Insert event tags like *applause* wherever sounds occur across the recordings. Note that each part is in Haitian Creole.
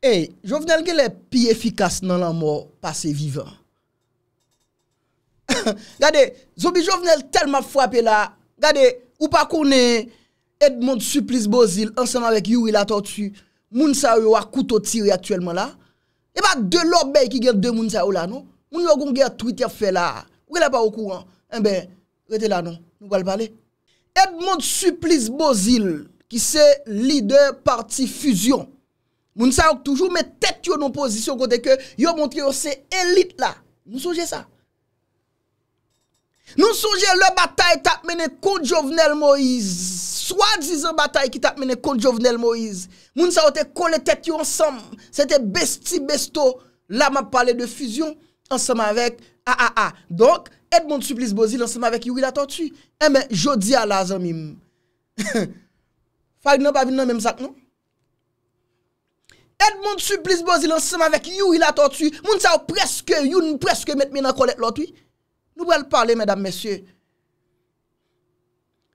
Ey, eh, Jovenel gen lè pi efikas nan lan mò pase vivan. *laughs* Gade, Zobi Jovenel telman fwape la, gade, ou pa kounen Edmond Suplice Bozil ansan anvek you ila tortue, moun sa ou wakouto tire aktuelman eh la, e pa de lòbèy ki gen de moun sa ou la nou, moun yo gong gen Twitter fe la, ou gen la pa wakouran, enbe, eh rete la non? nou, nou wale pale. Edmond Suplice Bozil, ki se lider parti fusion, Moun sa yonk toujou mè tèt yo nou pozisyon kote ke Yo moun triyo se elit la Moun souje sa Moun souje le batay tap mène kondjovnel Moïse Swad zizan batay ki tap mène kondjovnel Moïse Moun sa yonk te kole tèt yo ansam Se te besti besto La mè pale de füzyon Ansam avèk a a a Donk Edmond Suplis Bozil ansam avèk yonk yonk yonk E mè jodi ala zan mèm Fag nan pa vin nan mèm sak nou Ed moun tsu plis bozi lansim avek yu ila ton tsu, moun tsa ou preske, yu nou preske metme nan kolet lotwi. Nou brel parle, mèdame, mèsye.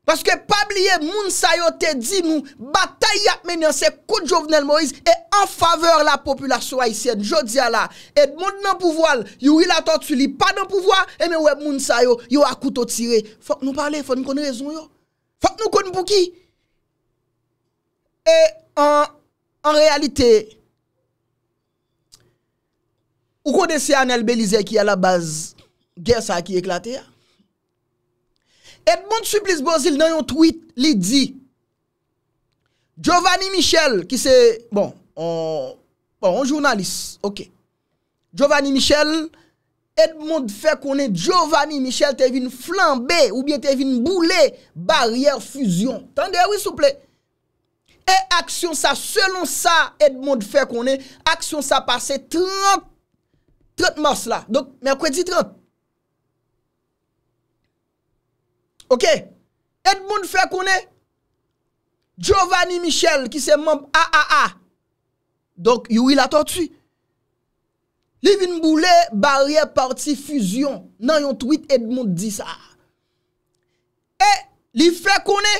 Paske pabliye moun sayo te di nou, bataye apmenyansè kou jovnel moiz, e an faveur la populasyon haisyen, jodia la. Ed moun nan pouvoal, yu ila ton tsu li, pa nan pouvoal, e mè wè moun sayo, yu akouto tire. Fok nou pale, fok nou kon rezon yo. Fok nou kon pou ki. E an anon, An reyalite, ou kode se anel belize ki a la baz gersa ki eklate a? Edmonde suplis bozil nan yon tweet li di, Giovanni Michel ki se, bon, on bon, jounalise, ok. Giovanni Michel, edmonde fe konen Giovanni Michel te vin flambe ou bien te vin boule barriere fusion. Tande, wissouple? E aksyon sa, selon sa Edmond fè konè, aksyon sa pase 30 mors la. Donk, men kwen di 30? Ok, Edmond fè konè? Giovanni Michel ki se moun a a a. Donk, yowil aton tu. Li vin boule barye parti fusion nan yon tweet Edmond di sa. E, li fè konè?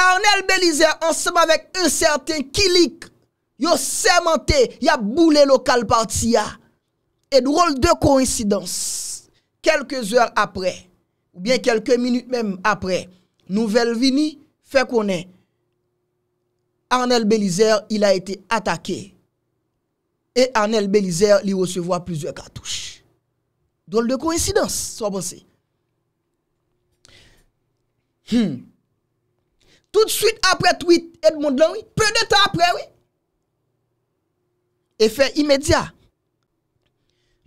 Arnel Belizer, ensemble avec un certain Kilik, yo sémenté, y a boulé local parti Et drôle de coïncidence, quelques heures après, ou bien quelques minutes même après, nouvelle vini fait qu'on est. Arnel Belizer, il a été attaqué. Et Arnel Belizer, il recevoir plusieurs cartouches. Drôle de coïncidence, soit pensé. Hmm. Tout suite apre tweet Edmond lan wè. Peu de ta apre wè. Efe imedya.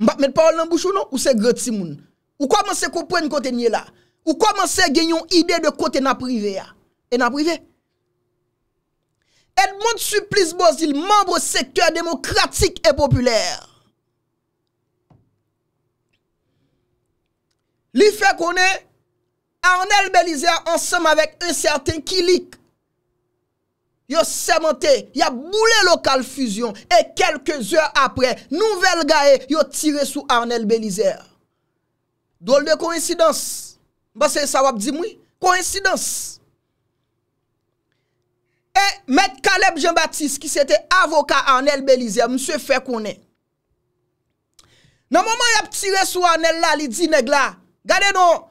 Mbap met paol nan bouchou nou. Ou se grote si moun. Ou komanse kopwen kote nye la. Ou komanse ah? genyon ide de kote na prive ya. E na prive. Edmond suplis bozil. Mambro sektèr demokratik e popüler. Li fe konè. Arnel Belizer ensem avèk un certain kilik. Yo semente, yo boule lokal fusion, e kelke zè apre, nouvel gae, yo tire sou Arnel Belizer. Doul de koinsidans. Basè sa wap di mwi, koinsidans. E, met Kaleb Jean-Baptiste, ki sète avoka Arnel Belizer, msè fè konè. Nan mouman yo tire sou Arnel la, li di neg la, gade nou,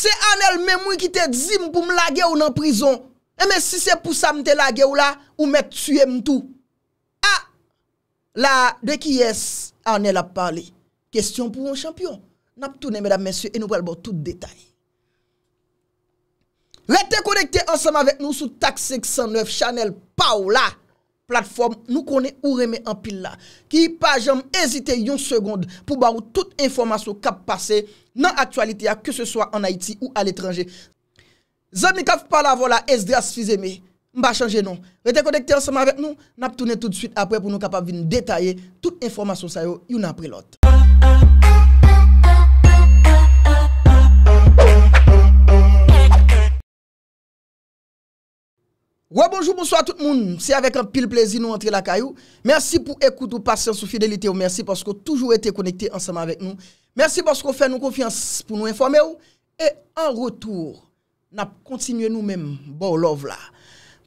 Se Anel men mwen ki te dzim pou m lage ou nan prizon, e men si se pou sa m te lage ou la, ou men tsuye m tou. A, la, de ki yes, Anel ap pale. Kestyon pou yon champion. Nap toune, mèdame, mèsyon, e nou pral bo tout detay. Rete konekte ansam avek nou sou Taxi X109, Chanel, Paola, platform nou kone ou reme an pil la. Ki pa jom ezite yon segonde pou ba ou tout informasyon kap pasey nan aktualite ya ke se swa an Haiti ou al etranje. Zan mi kaf pa la vola SDS fizeme, mba chanje nou. Ve te konekte ansama vek nou, nap toune tout suite apre pou nou kapap vi nou detaye tout informasyon sayo yon apre lot. Wè bonjou mounso a tout moun, se avek an pil plezi nou entri la kayou. Mersi pou ekoute ou pasyon sou fidelite ou mersi porsko toujou ete konekte ansama vek nou. Mersi porsko fè nou konfians pou nou informe ou. E an rotour, na kontinye nou menm, bo ou lov la.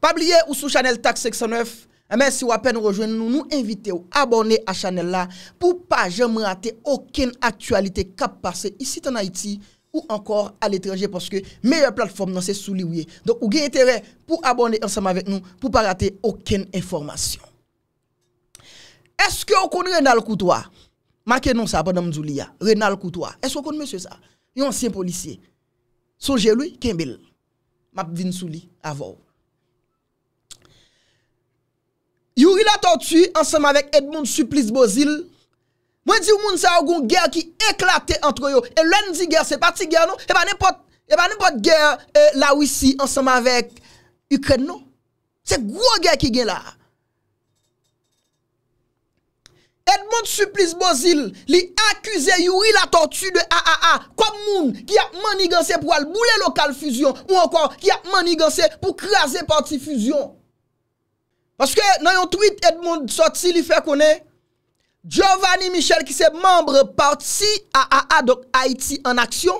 Pabliye ou sou chanel Taxe 69, mersi ou apè nou rejwen nou nou invite ou abone a chanel la pou pa jèmè ate oken aktualite kap pase isi tan Haiti. ou encore à l'étranger parce que meilleure plateforme c'est sous Donc vous avez intérêt pour abonner ensemble avec nous pour ne pas rater aucune information. Est-ce que vous connaissez Renal Coutois Marquez nous ça pendant Mzoulia. Hein. Renal Coutois. Est-ce que vous connaissez monsieur ça Un ancien policier. Songez lui Kembel. M'a vinn avant. Yuri la tortue ensemble avec Edmond Supplice Bozil Mwen di ou moun sa ou goun gèr ki eklate antro yo, e lèndi gèr se pati gèr nou, e ba nè pot gèr e, la wisi ansama vek Ukrèd nou. Se gwo gèr ki gen la. Edmond Suplis Bozil li akuse yu ila tortu de A.A.A. kom moun ki a manigansè pou al mou le lokal fusion, ou ankon ki a manigansè pou krasè parti fusion. Maske nan yon tweet Edmond sorti li fè konè, Giovanni Michel ki se membre parti A.A.A. Dok Haiti en aksyon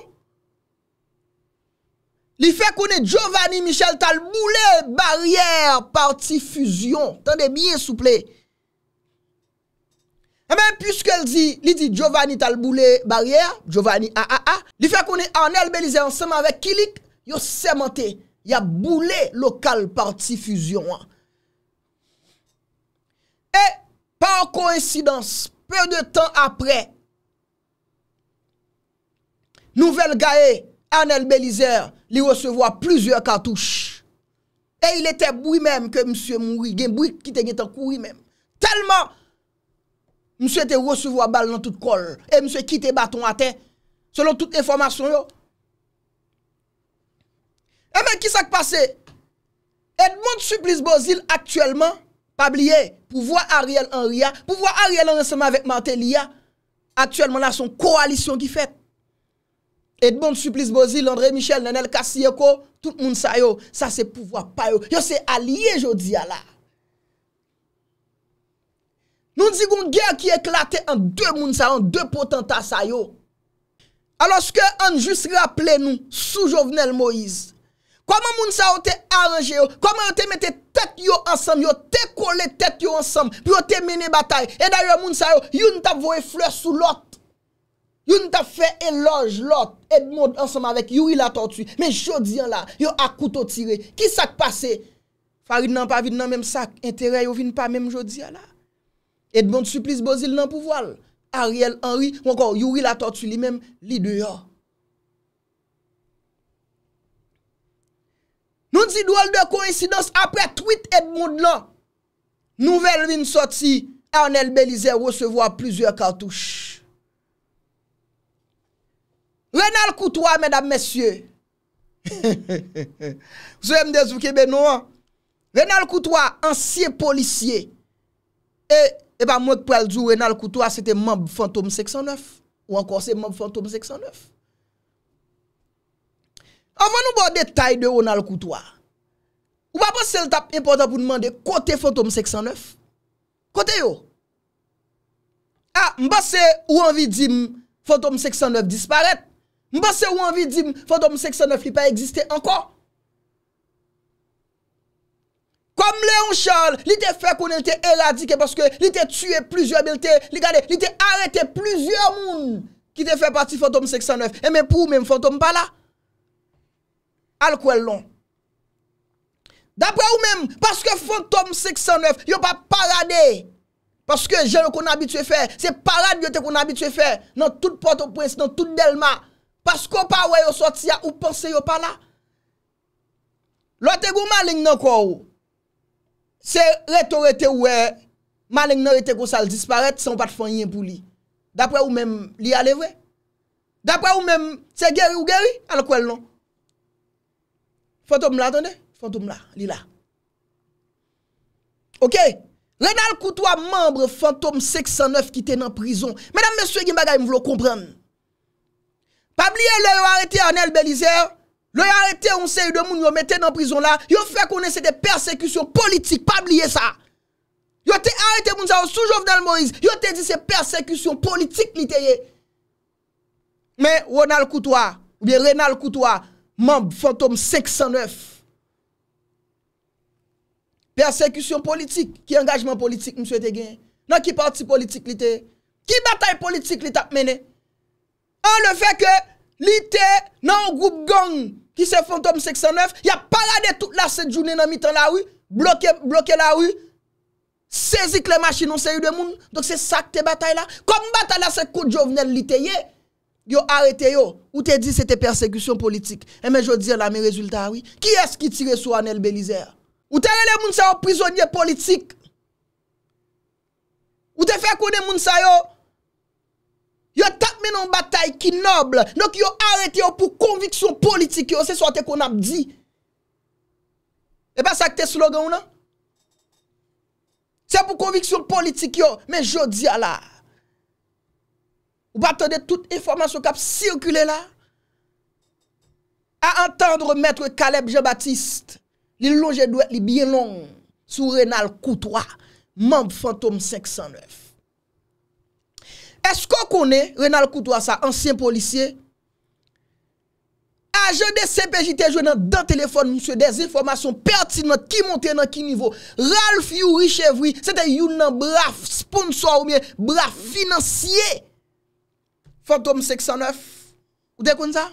Li fe konen Giovanni Michel talboule barriere parti fusion Tande bie souple E eh men pwiske li di Giovanni talboule barriere Giovanni A.A.A. Li fe konen anel belize ansenman vek kilik Yo semente Ya boule lokal parti fusion E Pan kouensidans, pe de tan apre, nouvel gae, Anel Belizer, li wesevo a pluzyor katouche. E il ete boui mem ke msye moui, gen boui ki te gen tan koui mem. Telman, msye te wesevo a bal nan tout kol, e msye ki te baton a te, selon tout informasyon yo. E eh men, ki sak pase? Edmond Suplisbozil aktuellement, Pabliye, pou vwa Ariel an ria, pou vwa Ariel an resema vek mante liya, aktuelman an son koalisyon ki fet. Et bon suplis bozi, Landre Michel, Nenel Kassieko, tout moun sayo, sa se pou vwa payo. Yo se aliye jodi ya la. Nou di goun gèr ki eklate an dè moun sayo, an dè potanta sayo. Aloske an jis rapple nou, sou Jovenel Moïse, Koman moun sa yo te aranje yo? Koman yo te mette tet yo ansam? Yo te kole tet yo ansam? Pyo te mene batay? E da yo moun sa yo, yon ta vowe fleur sou lot? Yon ta fe eloj lot? Edmond ansam avek yon yi la tortue. Men jodian la, yon akouto tire. Ki sak pase? Farid nan pa vide nan menm sak. Interè yo vine pa menm jodian la. Edmond suplis bozil nan pou voal. Ariel, Henri, mwenkou yon yi la tortue li menm li deyo. Noun zidwal de koinsidans apre tweet et moun lan. Nouvel rin soti, Arnel Belize recevo a plizye kartouche. Renal Koutoua, medan mesye. Zou em de zvouke ben nou an. Renal Koutoua, ansye polisye. E, e pa moun pou aljou Renal Koutoua, se te moun fantoum 609. Ou ankon se moun fantoum 609. Avon nou bo detay de ou nan l koutoua. Ou ba bose se l tap important pou nman de kote fantom 609? Kote yo? A, mbose ou anvidim fantom 609 disparet? Mbose ou anvidim fantom 609 li pa egziste ankon? Kom Leon Charles, li te fe konel te eradike paske li te tue plizio abilte, li gade, li te arete plizio moun ki te fe pati fantom 609. E men pou men fantom pa la? Al kwel non Dapre ou men Paske fantom 609 Yo pa parade Paske jen yo kon abitue fe Se parade yo te kon abitue fe Nan tout porto presi Nan tout delma Paske yo pa wey yo sotia Ou pense yo pa la Lo te go maling nan kwa ou Se retorete we Maling nan rete kon sal disparet San pat fanyen pou li Dapre ou men li aleve Dapre ou men se geri ou geri Al kwel non Fantôme là, attendez. Fantôme là, il là. OK Renal Koutoua, membre fantôme 509 qui était en prison. Mesdames, messieurs, il y a des comprendre. Pas oublier a arrêté Arnel Il Le arrêté on sait de moun yo mette en prison là, yo fait connaître des persécutions politiques, pas oublier ça. Yo te arrêté moun sa sous Jovenel Moïse, yo a dit c'est persécution politique politiques. Mais Renal Koutoua, ou bien Renal Koutoua, Mambe fantom 509. Persekisyon politik ki engajman politik mswe te gen. Nan ki parti politik li te. Ki batay politik li tap mene. An le fe ke li te nan ou group gang ki se fantom 509. Ya parade tout la se jouni nan mitan la ou. Bloke la ou. Sezik le machinon se yu demoun. Dok se sak te batay la. Kom batay la se kou jovnel li te ye. Yo arete yo, ou te di se te persekusyon politik. E eh men jo dire la, men rezultat wii. Ki es ki tire sou Anel Belizer? Ou te rele moun sa yo prizonye politik? Ou te fe konen moun sa yo? Yo tap men an batay ki noble. Non ki yo arete yo pou konviksyon politik yo. Se so ate kon ap di. E pa sa ki te slogan ou nan? Se pou konviksyon politik yo, men jo dire la. Ou pa atende tout informasyon kap sirkule la? A antendre metre Kaleb Jebattiste li longe dwek li bie long sou Renal Koutoua mamb Fantoum 509. Esko konen Renal Koutoua sa ansyen polisye? Aje de CPJT jwen nan dan telefon monsye des informasyon pertin nan ki monten nan ki nivou. Ralph You Rich Evry sete you nan braf sponsor ou mien braf finansyey. Fantoum 609... Ou de kon sa?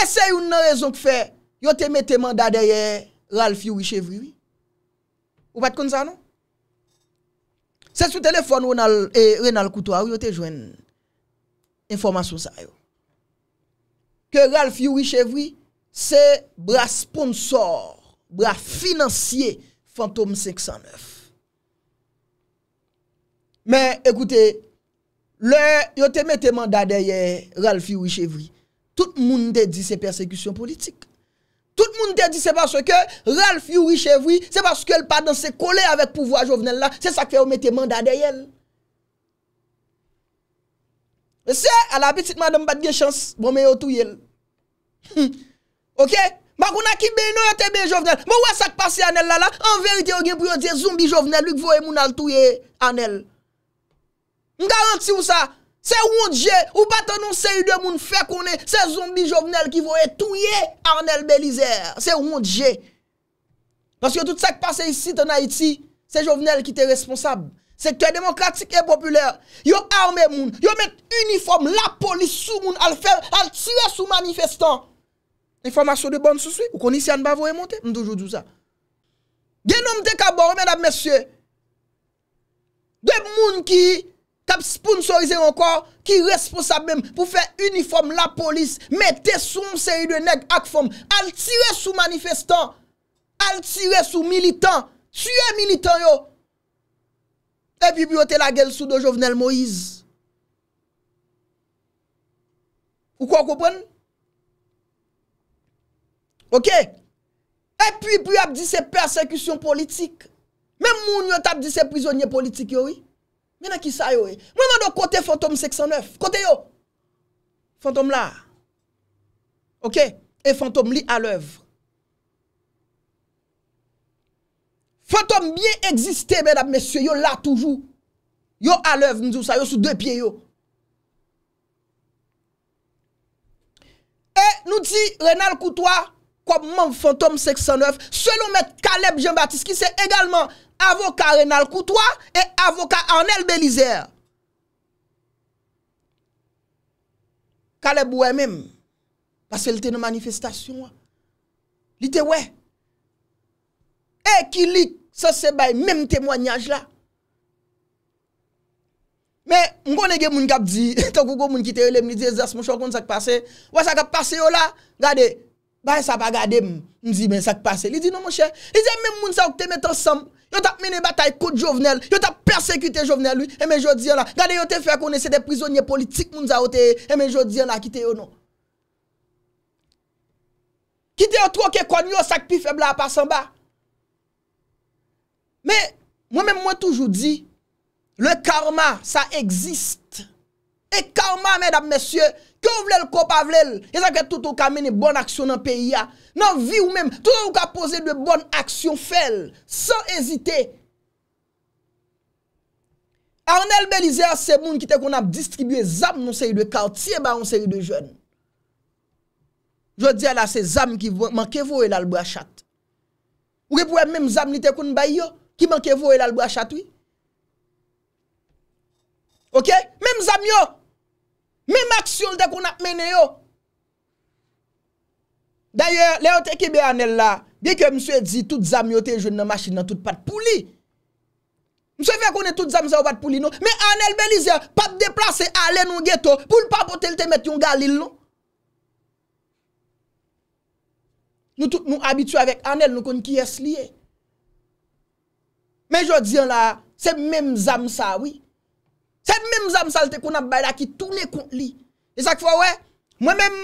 Ese yon nan rezon k fe... Yo te mette manda deye... Ralph Yurich Evry... Ou bat kon sa nou? Se sou telefon ou nan... Renal Koutoua ou yo te jwen... Informasyon sa yo... Ke Ralph Yurich Evry... Se bra sponsor... Bra financier... Fantoum 609... Men, ekoute... Le, yo te mette mandadeye Ralfi Ouichevri Tout moun de di se persekusyon politik Tout moun de di se baske Ralfi Ouichevri Se baske el pa dan se kole avek pouvoa jovenel la Se sakke yo mette mandadeye el Se, ala apetitman de mbate gen chans Bon me yo touye el Ok, magouna ki be ino yo te be jovenel Mo wese ak pase anel la la An verite yo gen pou yo de zumbi jovenel Lik vo e moun al touye anel M garanti ou sa, se ou moun dje, ou bat anon se yu de moun fe konen, se zombi jovenel ki vou etouye Arnel Belizer, se ou moun dje. Nansi yo tout se ak pase yi sit an Haiti, se jovenel ki te responsab, se te demokratik e popüler, yo arme moun, yo met uniform, la polis sou moun al tue sou manifestant. Informasyon de bon sou sui, ou konisyan bavou e monte, m toujou djou sa. Genom de kabon, mèdab mèsye, de moun ki yi, tap sponsorize yon kor ki responsabem pou fe uniform la polis, mette soum seri de neg ak form, al tire sou manifestant, al tire sou militant, tue militant yo, epi biote la gel sou do jovenel Moïse, ou kwa koupen? Ok, epi biote ap di se persekution politik, menm moun yo tap di se prizonye politik yo, Menan ki sa yo e. Mwen mwen do kote fantom 609. Kote yo. Fantom la. Ok. E fantom li alov. Fantom biye egziste mèdap. Mèsyo yo la toujou. Yo alov mizou sa yo sou de pye yo. E nou ti renal koutwa. Kwa mwen fantom 609. Selon mèd Kaleb Jean-Baptiste. Ki se egalman. avoka renal koutwa, e avoka anel belize. Kale bouwe mèm, pase lte nan manifestasyon wè. Lite wè. E ki lik, sa se bay mèm temwanyaj la. Mè, mkone gen moun kap di, *laughs* to koukou moun kite yo lèm, li di, zase moun chokon sak pase, wè sak ap pase yo la, gade, bay sa pa gade m, m zi mè sak pase, li di nou monshe, li di mèm moun sa wak teme to sam, Yo tap mene batay kote jovenel, yo tap persekute jovenel, e eh, men yo diyan la, gade yo te fè konese de prizonye politik moun zaote, e men yo diyan la, ki te yo non. Ki te yo troke kwa nyo sak pi febla apasan ba. Me, mwen mwen toujou di, le karma sa egzist. E kama mèd ap mèsyè, kè ou vle l kop avle l, e zan kè tout ou kame ne bon aksyon nan peyi ya, nan vi ou mèm, tout ou ou kapose de bon aksyon fel, san ezite. Arnel Belizea se moun ki te kon ap distribye zan moun seri de kartye ba moun seri de jwen. Jwa di ala se zan ki mankevo e l albou achat. Ou ke pou e mèm zan li te kon bay yo, ki mankevo e l albou achat wi? Ok, mèm zan yo, Me maksyon lte kon ap mene yo. D'ayor, le yo te kibe Anel la, biye ke mswe di, tout zam yo te joun nan masjin nan tout pat pouli. Mswe fe konen tout zam zan wad pouli nou. Me Anel belize, pap deplase ale nou ghetto, pou l papote lte met yon galil nou. Nou tout nou abitua vek Anel, nou konen kiyes liye. Me jodian la, se mèm zam sa wii. Sè mè m zan m salte kon ap bay la ki toune kont li. E sak fwa wè, mwen mè m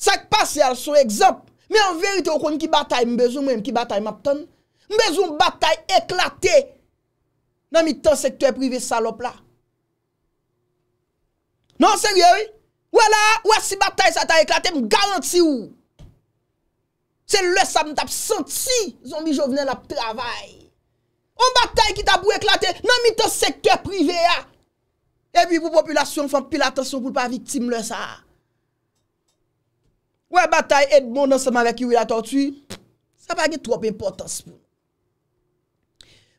sak pase al sou ekzamp. Mè an verite okon ki batay m bezou mwen m ki batay map ton. M bezou m batay eklate nan mi ton sektè privè salop la. Nan sè rye wè, wè la wè si batay sa ta eklate m garanti wou. Sè lè sa m tap senti zon mi jo vnen la p travay. An batay ki ta bou eklate nan mi ton sektè privè ya. E pi pou populasyon fwant pil atasyon pou pa vitim lè sa. Wè batay et moun anseman vek yon wè la tortuy, sa pa ge trop importans pou.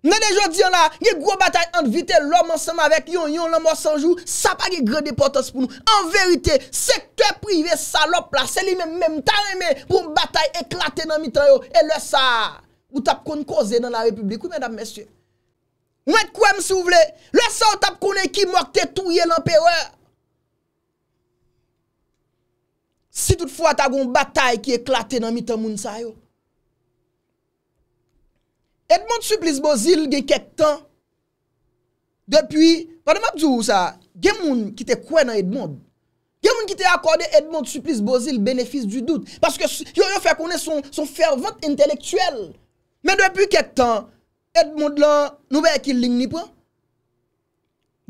Nè de jò diyon la, yon gwo batay anvite lòm anseman vek yon yon lòm wò sanjou, sa pa ge gred importans pou nou. An verite, sektè privè salop la, se li mè mèm tan mèmè pou batay eklatè nan mitrayo, e lè sa. Ou tap kon koze nan la republikou, mèdap mèsyè. Mwen kwen msou vle, lè sa w tap konen ki mok te touye l'ampereur. Si tout fwa ta goun batay ki eklate nan mitan moun sa yo. Edmond Suplice Bozil gen ket tan, depuy, wade mabdjou ou sa, gen moun ki te kwen nan Edmond, gen moun ki te akorde Edmond Suplice Bozil benefis du dout, paske yo yo fè konen son fervant entelektuel. Men depuy ket tan, Edmonde lan nou be ekil ling ni pou an.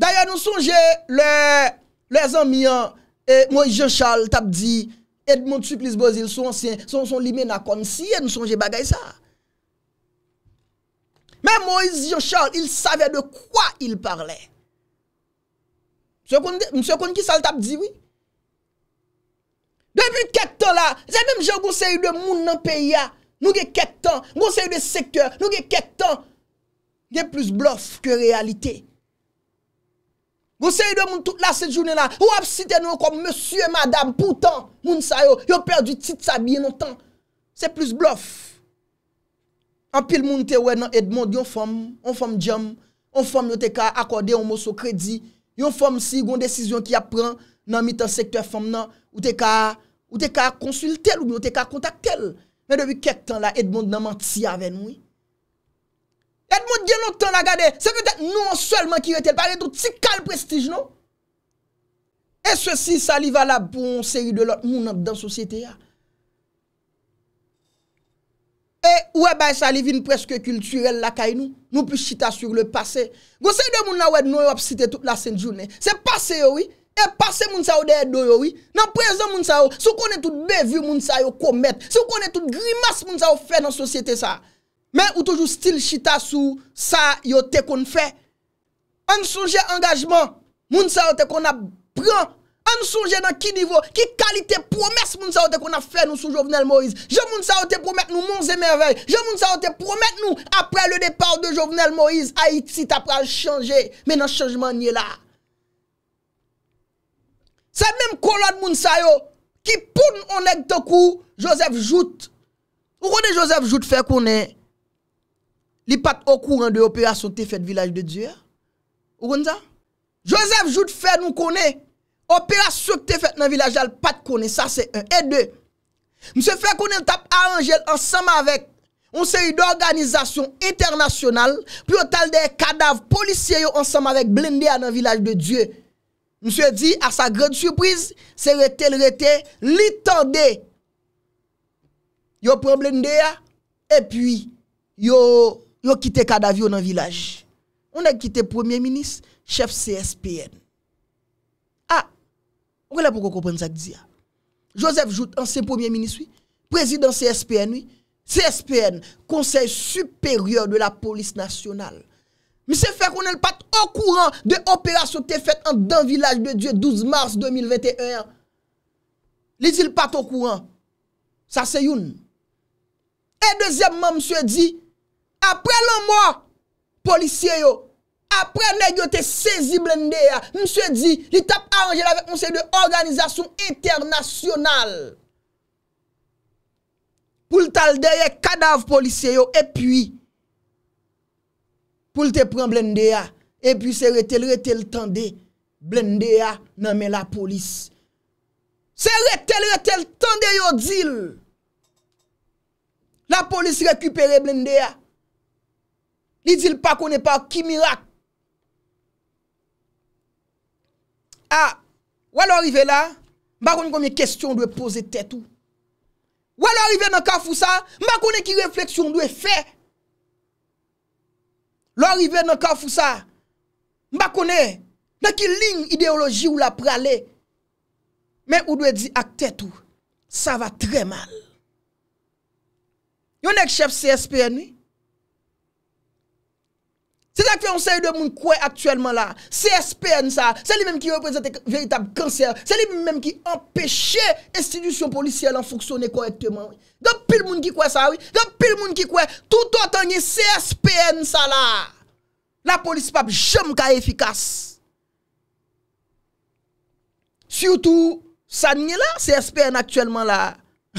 Daya nou sonje le zan mi an, e Moise Jean Charles tap di, Edmonde Suplis Bozil son limen akonsi, Edmonde sonje bagay sa. Men Moise Jean Charles, il savè de kwa il parle. Mse kon ki sal tap di, oui. Depi ket tan la, zan menm jen gosey de moun nan peya, nou ge ket tan, gosey de seker, nou ge ket tan, gen plus blof ke realite. Gon se yon moun tout la se jounen la, ou ap siten nou kom monsu e madame, pou tan, moun sayo, yon perdi tit sa biye nou tan. Se plus blof. An pil moun te we nan Edmond, yon fom, yon fom djem, yon fom yon te ka akorde yon moso kredi, yon fom si yon desisyon ki apren nan mitan sektor fom nan, yon te ka, yon te ka konsultel ou yon te ka kontakkel. Men devu kek tan la Edmond nan manti aven mouy. Et moun diye nou tan la gade, sepe te nou moun selman ki rete. Pari tout si kal prestij nou. E sosi sali valab pou moun seri de lout moun ap dan sosyete ya. E oue bay sali vin preske kulturel la kay nou. Nou pi chita sur le pase. Gosey de moun la wèd nou yo ap site tout la senjoune. Se pase yo oh, yi, e pase moun sa yo de edo yo oh, yi. Nan prezan moun sa yo, sou konen tout bevi moun sa yo komet. Sou konen tout grimas moun sa yo fè nan sosyete sa yo. Men ou toujou stil chita sou sa yote kon fè. An souje angajman, moun sa yote kon ap bran. An souje nan ki nivou, ki kalite promes moun sa yote kon ap fè nou sou Jovenel Moïse. Je moun sa yote promet nou mons e merveil. Je moun sa yote promet nou apre le depar de Jovenel Moïse. A iti ta pran chanje, men nan chanjman nye la. Se mèm kolon moun sa yo, ki poun anek te kou Joseph Jout. Ou kone Joseph Jout fè konen? Li pat okouran de operasyon te fet vilaj de Diyo ya? O kon za? Josef jout fe nou konen Operasyon te fet nan vilaj al pat konen Sa se 1 E 2 Mse fe konen tap a Angel Ansama vek On se yu d'organizasyon internasyonal Pyo tal de kadav polisyen yo Ansama vek blende ya nan vilaj de Diyo Mse di a sa grede surpriz Se rete le rete Li tende Yo probleme de ya E pi Yo Yo kite kadavyo nan vilaj. On ek kite premier minis, chef CSPN. Ha, ah, wè la pou ko kompren sa ki diya. Ah. Joseph Jout, an se premier minis, président CSPN, CSPN, konsej supérieur de la polis nasyonal. Mi se fè kon el pat au courant de operasyon te fèt an dan vilaj de Dieu, 12 mars 2021. Li di l pat au courant. Sa se youn. E dezemman, msè di, msè di, apre lomwa, polisye yo, apre negyo te sezi blende ya, mse di, li tap a anjel avek mse de organizasyon internasyonal, pou l taldeye kadav polisye yo, epwi, pou l te pren blende ya, epwi se re tel re tel tende, blende ya, nanme la polis, se re tel re tel tende yo, yo dil, la polis rekuperi blende ya, Li di l pa konen pa ki mirak. A, wè lò rive la, mba konen komye kestyon dwe pose tètou. Wè lò rive nan ka fousa, mba konen ki refleksyon dwe fe. Lò rive nan ka fousa, mba konen, nan ki ling ideoloji ou la prale. Men ou dwe di ak tètou, sa va tre mal. Yon ek chef CSPN mi, Se tak fè yon sey de moun kwe aktuellement la, CSPN sa, se li mèm ki reprezentèk veytab kanser, se li mèm ki empèche estidusyon polisyèl an foksyonè korektèman. Gop pil moun ki kwe sa, wè, gop pil moun ki kwe, tout an tonye CSPN sa la. La polisipap jom ka efikas. Siyoutou sa nye la, CSPN aktuellement la,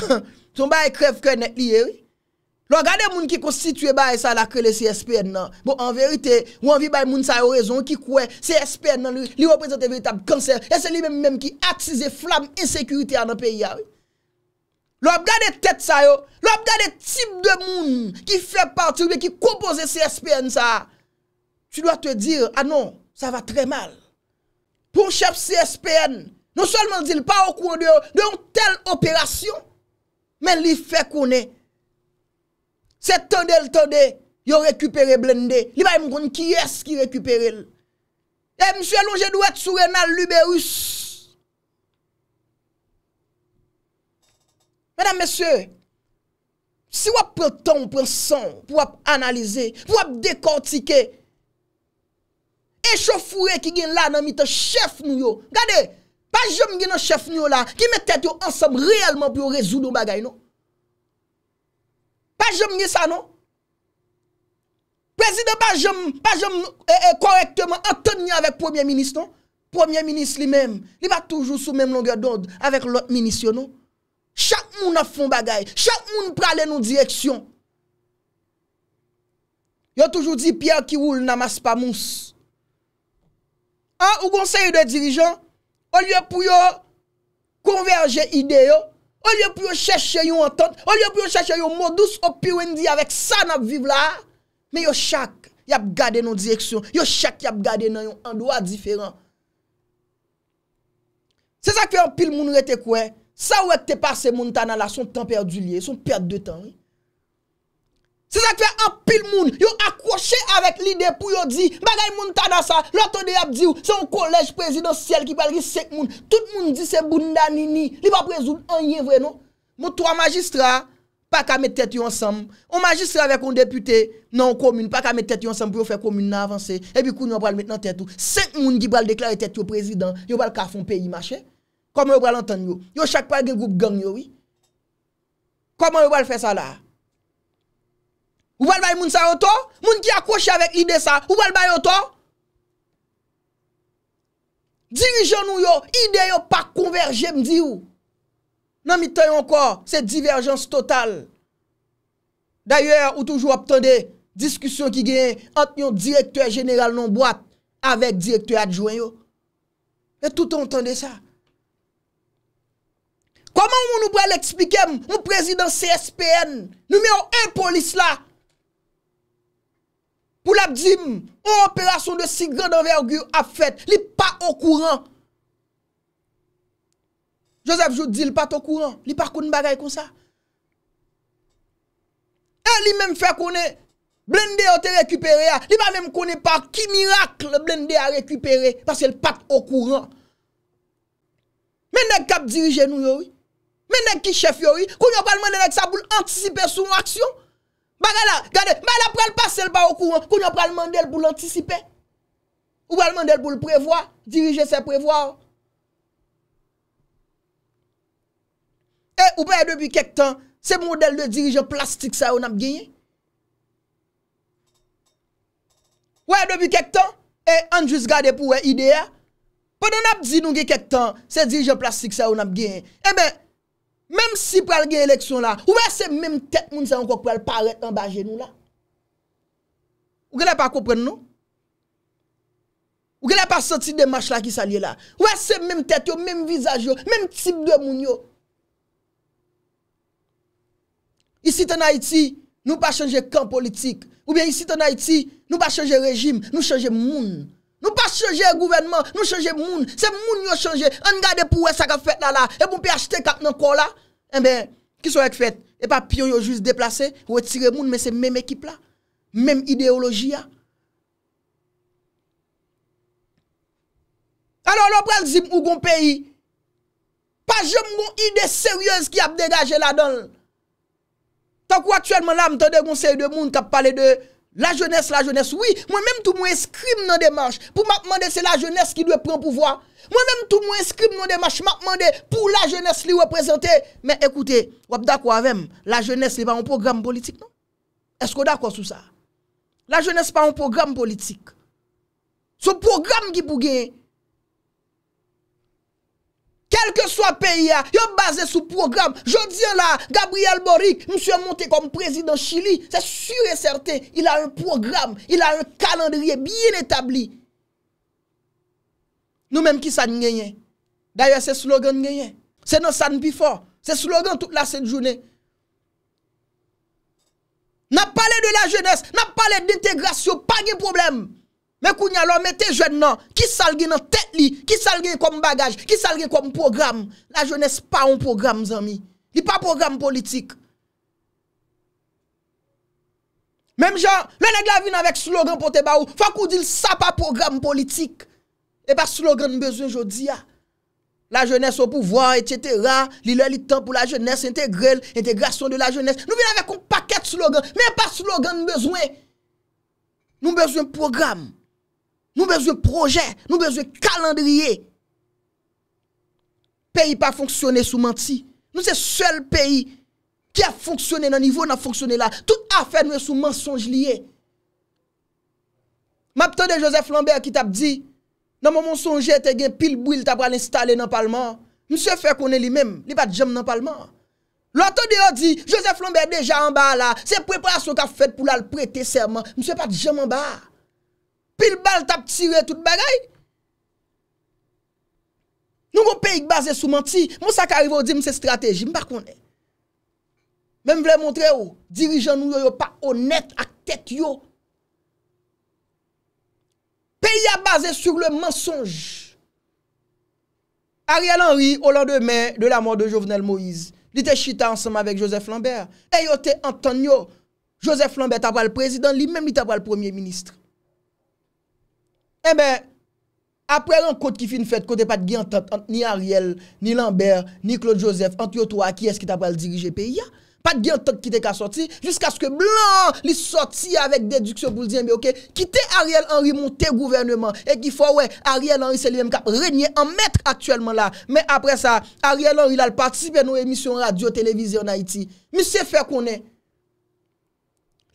*laughs* ton ba e krev kwen net liye wè. Lo a gade moun ki konstitue baye sa la krele CSPN nan. Bon, an verite, ou an vi baye moun sa yo rezon ki kwe, CSPN nan li reprezente veritable kanser. E se li mèm mèm ki atize flam insekurite an apè yaw. Lo a gade tèt sa yo. Lo a gade tip de moun ki fè parturbe, ki kompose CSPN sa. Tu doa te dir, anon, ah sa va tre mal. Pon chep CSPN, non solman zil pa okwonde yo, deyon tel operasyon, men li fè konen, Se tonde l tonde, yo rekupere blende. Li ba yon kon ki es ki rekupere l. E, msye lonje dwe tsure nan l uberus. Mwenam msye, si wap pre ton pre son, pou wap analize, pou wap dekortike, e chofure ki gin la nan mito chef nou yo. Gade, pa jom gin nou chef nou yo la, ki me tete yo ansam reyelman pou yo rezou do bagay nou. Pajem ni sa nou? Prezident Pajem, Pajem e korekteman, a ten ni avèk premier minis nou? Premier minis li mèm, li ba toujou sou mèm longè dond, avèk lot minis yo nou? Chak moun a fon bagay, chak moun pralè nou direksyon. Yo toujou di Pierre Kiwoul namas pa mous. An, ou gonsen yon dirijan, ou lye pou yo konverje ide yo, Ol yon pou yo chèche yon entente, ol yon pou yo chèche yon modous opi wendi avèk sa nap viv la, men yo chak yap gade nan direksyon, yo chak yap gade nan yon andoua diferan. Se sa ki an pil moun wè te kwen, sa wè te pase moun tana la, son tan perdulie, son perd de tan. Se sak fe apil moun, yo akroche avek lide pou yo di, bagay moun tada sa, lato de ap di ou, se ou kolej prezidonsiyel ki bal gisek moun. Tout moun di se bundanini, li ba prezoun anye vre nou. Mou 3 magistra, pa ka met tete yo ansam, ou magistra vek ou depute nan ou komune, pa ka met tete yo ansam pou yo fe komune nan avanse. E pi koun yo bal met nan tete ou, 5 moun ki bal deklari tete yo prezidans, yo bal kafon peyi mache. Koman yo bal antan yo, yo chak pal gen group gang yo oui. Koman yo bal fe sa la? Ou val bay moun sa yon ton? Moun ki akroche avèk ide sa, ou val bay yon ton? Dirijan nou yo, ide yo pa konverje mdi yo. Nan mi tanyo anko, se diverjans total. Daye ou toujou ap tande, diskusyon ki gen, ant yon direktor general nan boat, avèk direktor adjouen yo. E tout an tande sa. Koman moun nou pral eksplike moun prezident CSPN, nou mè yon e polis la, pou l ap di m, hmm, ou operasyon de si grand envergure ap fet, li pa au kourant, josep jo di l pat au kourant, li pa koun bagay kon sa, e li menm fe konen, blendé an te rekupere a, li menm konen pa ki mirakle blendé a rekupere, pasye l pat au kourant, mennèk kap dirije nou yoy, mennèk ki chef yoy, koun yo pal mennèk sa boul antisipe sou an aksyon, Ba gade, gade, ba la prel pasel ba ou kou an, kou nou prel mandel pou l'antisipe. Ou prel mandel pou l'prevoi, dirije se prevoi. E eh, ou prel debi kek tan, se model de dirije plastik sa ou nam genye. Ou prel debi kek tan, e eh, andjus gade pou e idea. Po nan ap di nou genye kek tan, se dirije plastik sa ou nam genye. E eh be... Mèm si prèl gen lèksyon la, ou wè se mèm tèt moun sa yon kòk prèl parèk an bagè nou la? Ou gè lè pa kòpren nou? Ou gè lè pa soti demache la ki sa liè la? Ou wè se mèm tèt yo, mèm vizaj yo, mèm tip de moun yo? Isi tan Haiti, nou pa chanje kan politik. Ou bien isi tan Haiti, nou pa chanje rejim, nou chanje moun. Nou pa chanje gouvernement, nou chanje moun. Se moun yo chanje, an gade pou we sakat fèt la la, e pou pi achete kat nan kon la, e eh be, ki sou ek fèt? E pa pion yo jous deplase, ou e tire moun, men se menm ekip la, menm ideoloji ya. Anon, lopre al zim ou goun peyi, pa jom goun ide seryez ki ap degaje la don. Ta kou aktuel man la, mte de goun sey de moun, tap pale de... La jeunesse, la jeunesse. Oui, mwen mèm tou mwen eskrim nan demarche pou mèm mèm de se la jeunesse ki dwe pren pouvoi. Mwen mèm tou mwen eskrim nan demarche mèm mèm de pou la jeunesse li reprezenté. Mèm ekoute, wap dakwa avèm, la jeunesse li pa an program politik, non? Esko dakwa sou sa? La jeunesse pa an program politik. Se program ki pou genye, kelke swa peyi a, yo base sou program, jodzien la, Gabriel Boric, msye monte kom prezident Chili, se sure certe, il a un program, il a un kalandriye bien etabli. Nou menm ki san ngenyen, daye se slogan ngenyen, se nan san pi for, se slogan tout la se jounen. Na pale de la jenes, na pale de la jenes, Men kou nyalon, men te jen nan, ki sal gen nan tet li, ki sal gen kom bagaj, ki sal gen kom program, la jenese pa un program zami. Li pa program politik. Mem jan, le neg la vin avèk slogan pote ba ou, fwa kou dil sa pa program politik. E pa slogan nbezwen jodi ya. La jenese ou pouvoi, et cetera, li lè li tan pou la jenese, integrel, integrasyon de la jenese. Nou vin avèk un paket slogan, men pa slogan nbezwen. Nou bezwen program. Nou bezwe projen, nou bezwe kalandriye. Peyi pa fonksyone sou manti. Nou se sel peyi ki a fonksyone nan nivou nan fonksyone la. Tout afer nou e sou mensonj liye. Map tonde Joseph Lambert ki tap di, nan moun mensonje te gen pil bouil tap wale installe nan palman, nou se fe konen li mem, li pa djem nan palman. Lantonde yo di, Joseph Lambert deja an ba la, se prepraso ka fed pou lal prete serman, nou se pa djem an ba la. Pil bal tap tire tout bagay. Nou moun peyi k base sou manti. Moun sa ka arrivo di mse strateji. M pa konen. Mè m vle montre yo. Dirijan nou yo yo pa onet ak tet yo. Peyi a base sur le mensonj. Ariel Henry, o lan de mai de la mort de Jovenel Moïse. Li te chita ansanm avèk Joseph Lambert. E yo te anton yo. Joseph Lambert avwa l prezident li, mèm li avwa l premier ministre. Ebe, apre renkote ki fi n fèt, kote pat gyan tot, ni Ariel, ni Lambert, ni Claude Joseph, antyo to aki, eski ta pral dirije pe ya. Pat gyan tot ki te ka soti, jisk aske blan li soti avèk dedyksyon pou l diyenbe, ok. Kite Ariel Henry moun te gouvernement, e ki fò wè, Ariel Henry se li mèm kap renyè an mètre aktuellement la. Mè apre sa, Ariel Henry lal patisibe nou emisyon radio-televizyon Haiti. Mi se fè konè.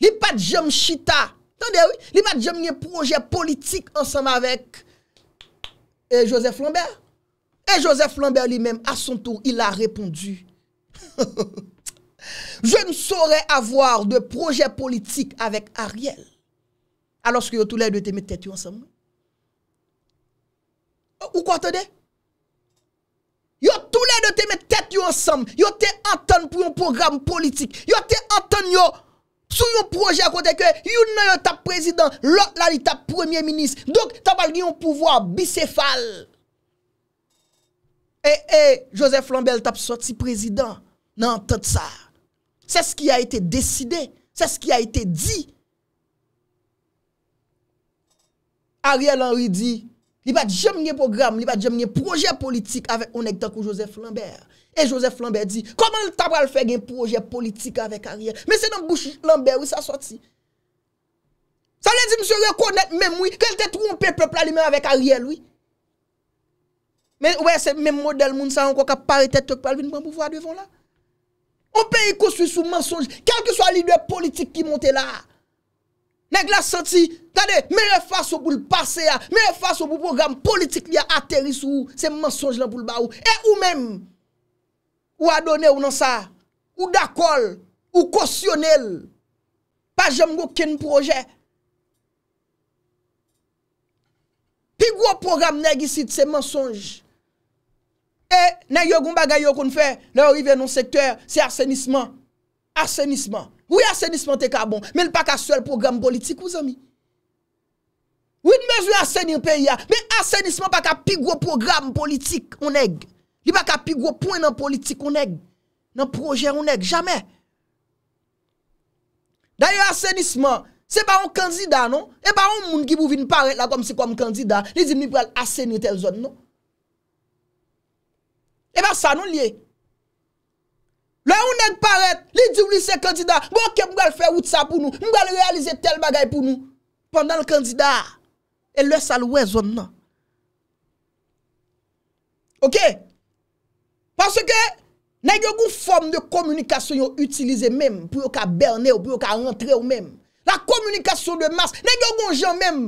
Li pat jèm chita. Ha! Tande, li mat jem nye proje politik ansem avèk eh, Joseph Lambert. Et eh, Joseph Lambert li menm, a son tour, il a repondu. *laughs* Je ne saurè avòr de proje politik avèk Ariel. Alòske yo tou lè de te met tèt yo ansem. Oh, ou kwa te de? Yo tou lè de te met tèt yo ansem. Yo te anten pou yon program politik. Yo te anten yo. Sou yon proje akote ke, yon nan yon tap prezident, lò la li tap premier-ministre. Dok, tap akli yon pouvoi biséfal. E, e, eh, eh, Joseph Lambert tap soti prezident nan an tot sa. Se skye a ite deside, se skye a ite di. Ariel Henry di, li pat jem nye program, li pat jem nye proje politik avè onek tak ou Joseph Lambert. E Josef Lambert di, koman l tabral fe gen proje politik avek a riel? Men se nan bouchi Lambert, wè sa soti. Sa lè di msè rekonèt mèm wè, kèl tè trompè pèpla li mèm avek a riel wè. Men wè se mèm model moun, sa yon kwa kwa pari tè tèk pèl, vin mwen boufwa devon la. On pè yi koswi sou mensonj, kèl ki swa li dwe politik ki monte la. Nèk la soti, kade, mè refas obou l'pase ya, mè refas obou program politik li a ateri sou, se mensonj lan pou l'barou. E ou mèm? Ou adone ou nan sa, ou dakol, ou kosyonel, pa jem gwo kin proje. Pi gwo program neg isi tse mensonj. E, neg yo gwa bagay yo kon fè, nou yi ven nou sektèr, se asenisman. Asenisman. Ou asenisman te ka bon, men pa ka swel program politik ou zami. Ou yi nmej ou asenir pe ya, men asenisman pa ka pi gwo program politik ou neg. li ba kapi gwo pouen nan politik ou neg, nan projè ou neg, jamè. Da yon asenisman, se ba yon kanzida, non, e ba yon moun ki bou vin paret la kom se kom kanzida, li di mi prel asenye tel zon, non. E ba sa non liye. Le ou neg paret, li di ou li se kanzida, mwen ke mwen gale fè wout sa pou nou, mwen gale realize tel bagay pou nou, pandan l kanzida, e lè sa l wè zon, non. Ok? Paske, nè gyo goun form de komunikasyon yon utilize mèm pou yon ka berne ou pou yon ka rentre ou mèm. La komunikasyon de mas, nè gyo goun jan mèm,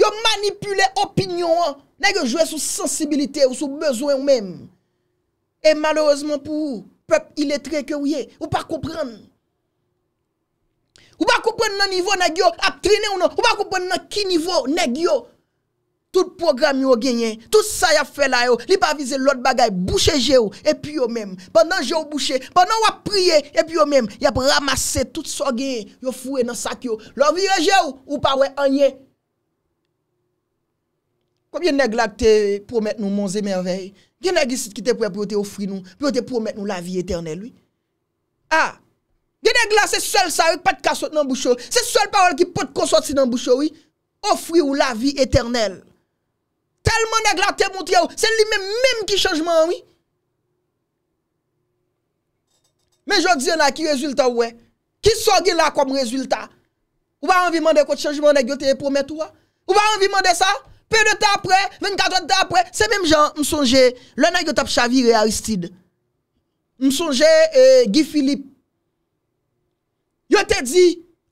yon manipule opinyon an, nè gyo jwè sou sensibilite ou sou bezwen ou mèm. E maloreseman pou ou, pep non. ilè tre ke ou ye, ou pa koupren. Ou pa koupren nan nivou nè gyo aptrine ou nan, ou pa koupren nan ki nivou nè gyo. Tout programe yo genye, tout sa ya fe la yo, li pa vize lot bagay, boucher je yo, e pi yo men, pandan je yo boucher, pandan wap priye, e pi yo men, yap ramase tout sa genye, yo fouye nan sak yo, lor viye je yo, ou pa wè anye. Komye negla te promet nou mons e merveye, genye gisite ki te pwe pou yo te ofri nou, pou yo te promet nou la vi eternel, oui. Ha, ah! genye glase sel sa, wik pat kasot nan boucho, se sel parol ki pot konsot si nan boucho, oui, ofri ou la vi eternel, oui. Telman deg la te montre ou. Se li men menm ki chanjman ou. Men jò di yon la ki rezultat ou we. Ki sò gil la kom rezultat. Ou ba anvi mande kote chanjman deg yo te promet ou wa. Ou ba anvi mande sa. Pe de te apre. Ven kato de te apre. Se menm jan. Msonje. Le nan yo tap chavire Aristide. Msonje. E, Guy Philippe. Yo te di.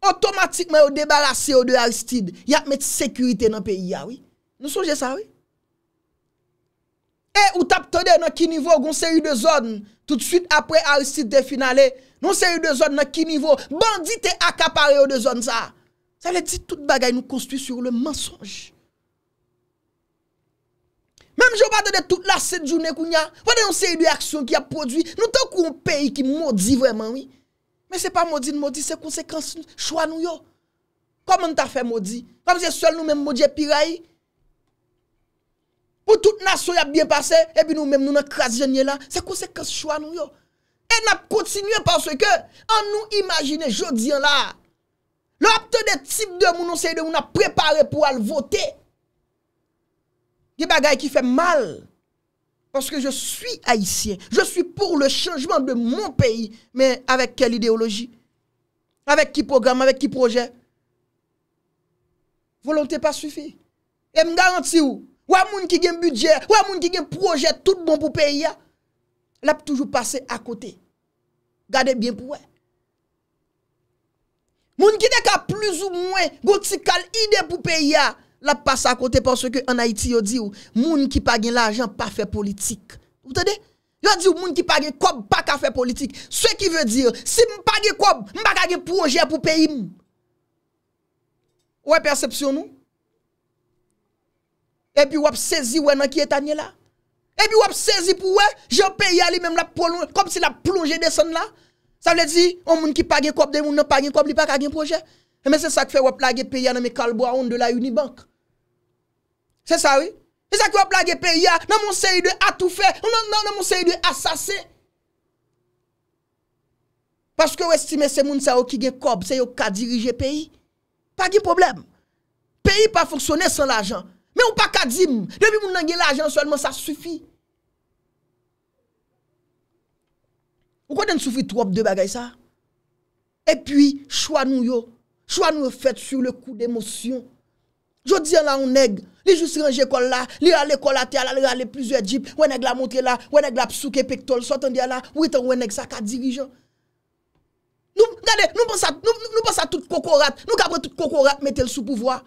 Otomatikman yo debalase yo de Aristide. Ya te mette sekurite nan pe ya ou. Msonje sa ou. E ou tap tade nan ki nivou goun seri de zon, tout suite apre Aristide te finalè, nou seri de zon nan ki nivou, bandite akapare ou de zon sa. Sa le ti tout bagay nou konstuit sur le mensonj. Mem jowadade tout la set jounè kounya, wade nou seri de aksyon ki ap produy, nou tan kou ou peyi ki modi vreman. Men se pa modi nou modi, se konsekans chwa nou yo. Koman ta fe modi? Koman se sol nou men modi epi rayi? Ou tout naso ya biye pase, ebi nou mem nou nan kras jenye la, se kou se kes chwa nou yo? E nap kontinye panso ke, an nou imajine jodi an la, lopte de tip de mounon seye de mounan prepare pou al vote. Di bagay ki fe mal, paske je suis Haitien, je suis pou le chanjman de moun peyi, men avek ke l'ideoloji? Avek ki program, avek ki proje? Volonte pa sufi? E m garanti ou? Ouè moun ki gen budget, ouè moun ki gen proje tout bon pou peyi ya, lèp toujou pase akote. Gade bien pou wè. Moun ki de ka plus ou mwen, gouti kal ide pou peyi ya, lèp pase akote panso ke an Haiti yo di ou, moun ki pagen l'ajan pa fe politik. Ou te de? Yo di ou moun ki pagen kob pa ka fe politik. Se ki ve di, si mou pagen kob, mou baka gen proje pou peyi mou. Ouè e perception nou? E pi wap sezi wè nan ki etanye la. E pi wap sezi pou wè, je wap peyi a li mèm la plonje, kom si la plonje de son la. Sa vle di, an moun ki pa gen kop de moun nan pa gen kop li pa ka gen proje. E men se sa ki wap la gen peyi a nan me kalbo a on de la Unibank. Se sa wè. Se sa ki wap la gen peyi a, nan moun se yi de atoufe, nan moun se yi de asase. Paske wè si mè se moun sa wè ki gen kop, se yo ka dirije peyi. Pa gen problem. Peyi pa foksonè san l'ajan. Men ou pa kadzim. Demi moun nangye la ajan solman sa sufi. Ou kwa den sufi trop de bagay sa? E pi, chwa nou yo. Chwa nou yo fet sur le kou d'emosyon. Jodi an la ou neg. Li jou serenje kol la. Li ale kol ate ala. Li ale plizye djip. Ou eneg la montre la. Ou eneg la psouke pek tol. Sotan di ala. Ou etan ou eneg sa ka dirijan. Nou gade, nou bon sa tout kokorat. Nou gabre tout kokorat metel sou pouvoa.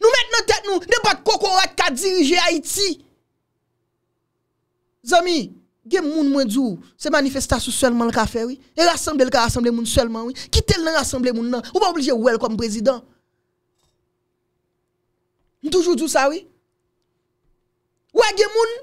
Nou met nan tet nou. Ne bat kokorat ka dirije Haiti. Zami, gen moun mwen djou, se manifestasyon selman l ka fe, oui? E rassemble l ka rassemble moun selman, oui? Ki tel nan rassemble moun nan, ou ba oblije welcome prezident? Mwen toujou djou sa, oui? Ouè gen moun,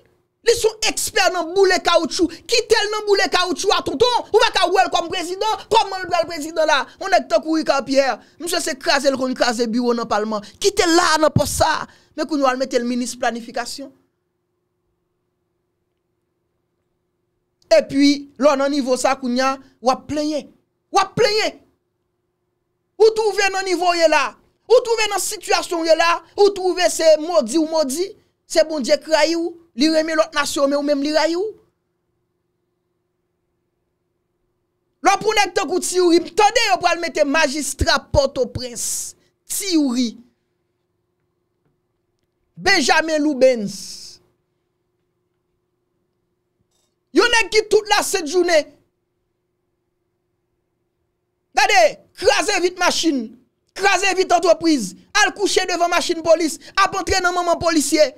Li sou ekspert nan boule kaoutchou. Kitel nan boule kaoutchou a touton. Ou wak a wèl kom prezident. Kom wèl wèl prezident la. Mwen ek to kou wèl kaopier. Mwen se se kaze l kon kaze biwo nan palman. Kitel la nan po sa. Mwen koun wèl mette l minis planifikasyon. E pi lò nan nivou sa koun nyan wap plenye. Wap plenye. Ou touve nan nivou ye la. Ou touve nan sityasyon ye la. Ou touve se modi ou modi. Se bon diye krayou, li reme lot nasyon me ou mem li rayou. Lopou nek te kout si yuri, mtande yo pral mette magistra porto prens. Si yuri. Benjamin Loubens. Yonek ki tout la set jounen. Dade, krasen vit masyin. Krasen vit antwopriz. Al kouche devan masyin polis. Ap entre nan maman polisyey.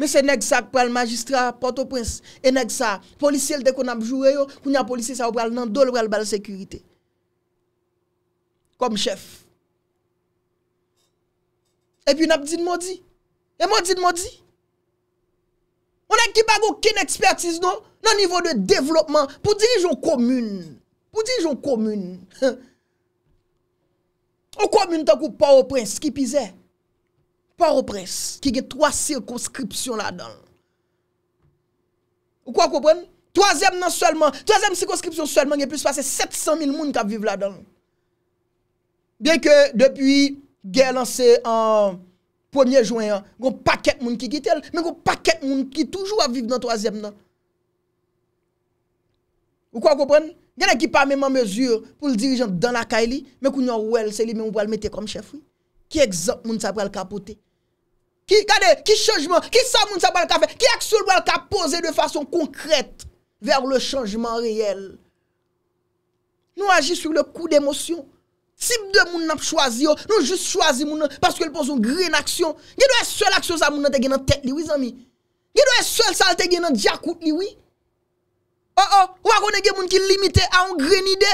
Mese nèk sa ak pral magistra, porto prins, e nèk sa, polisye l de kon ap jure yo, koun ya polisye sa ou pral nan do l pral bal sekurite. Kom chef. E pi nap din modi? E modi din modi? On ek ki bag ou kin ekspertise nou, nan nivou de devlopman, pou dirijon komoun. Pou dirijon komoun. Ou *laughs* komoun tak ou pral prins, ki pizey. par opres, ki ge 3 sirkonskripsyon la dan. Ou kwa koupren? 3e nan selman, 3e sirkonskripsyon selman, ge plus pase 700.000 moun ka vive la dan. Bien ke, depi ge lanse an 1e jwayan, gen paket moun ki kite l, men gen paket moun ki toujou a vive nan 3e nan. Ou kwa koupren? Gen ek ki pa mèman mesur, pou l dirijan dan la ka li, men kou nou an rouel, se li mè moun pou al mette kom chef. Ki egzop moun sa pral kapote. Ki chanjman, ki sa moun sa bal ka fe, ki aksyon moun la ka pose de fason konkrete ver le chanjman reyel. Nou agi sur le kou d'emosyon. Sip de moun nan chwazi yo, nou jist chwazi moun nan, paske l'ponson gren aksyon. Gye doye sel aksyon sa moun nan te genan tek li, oui zami? Gye doye sel sa al te genan diakout li, oui? Oh oh, wakone gen moun ki limite a yon gren ide?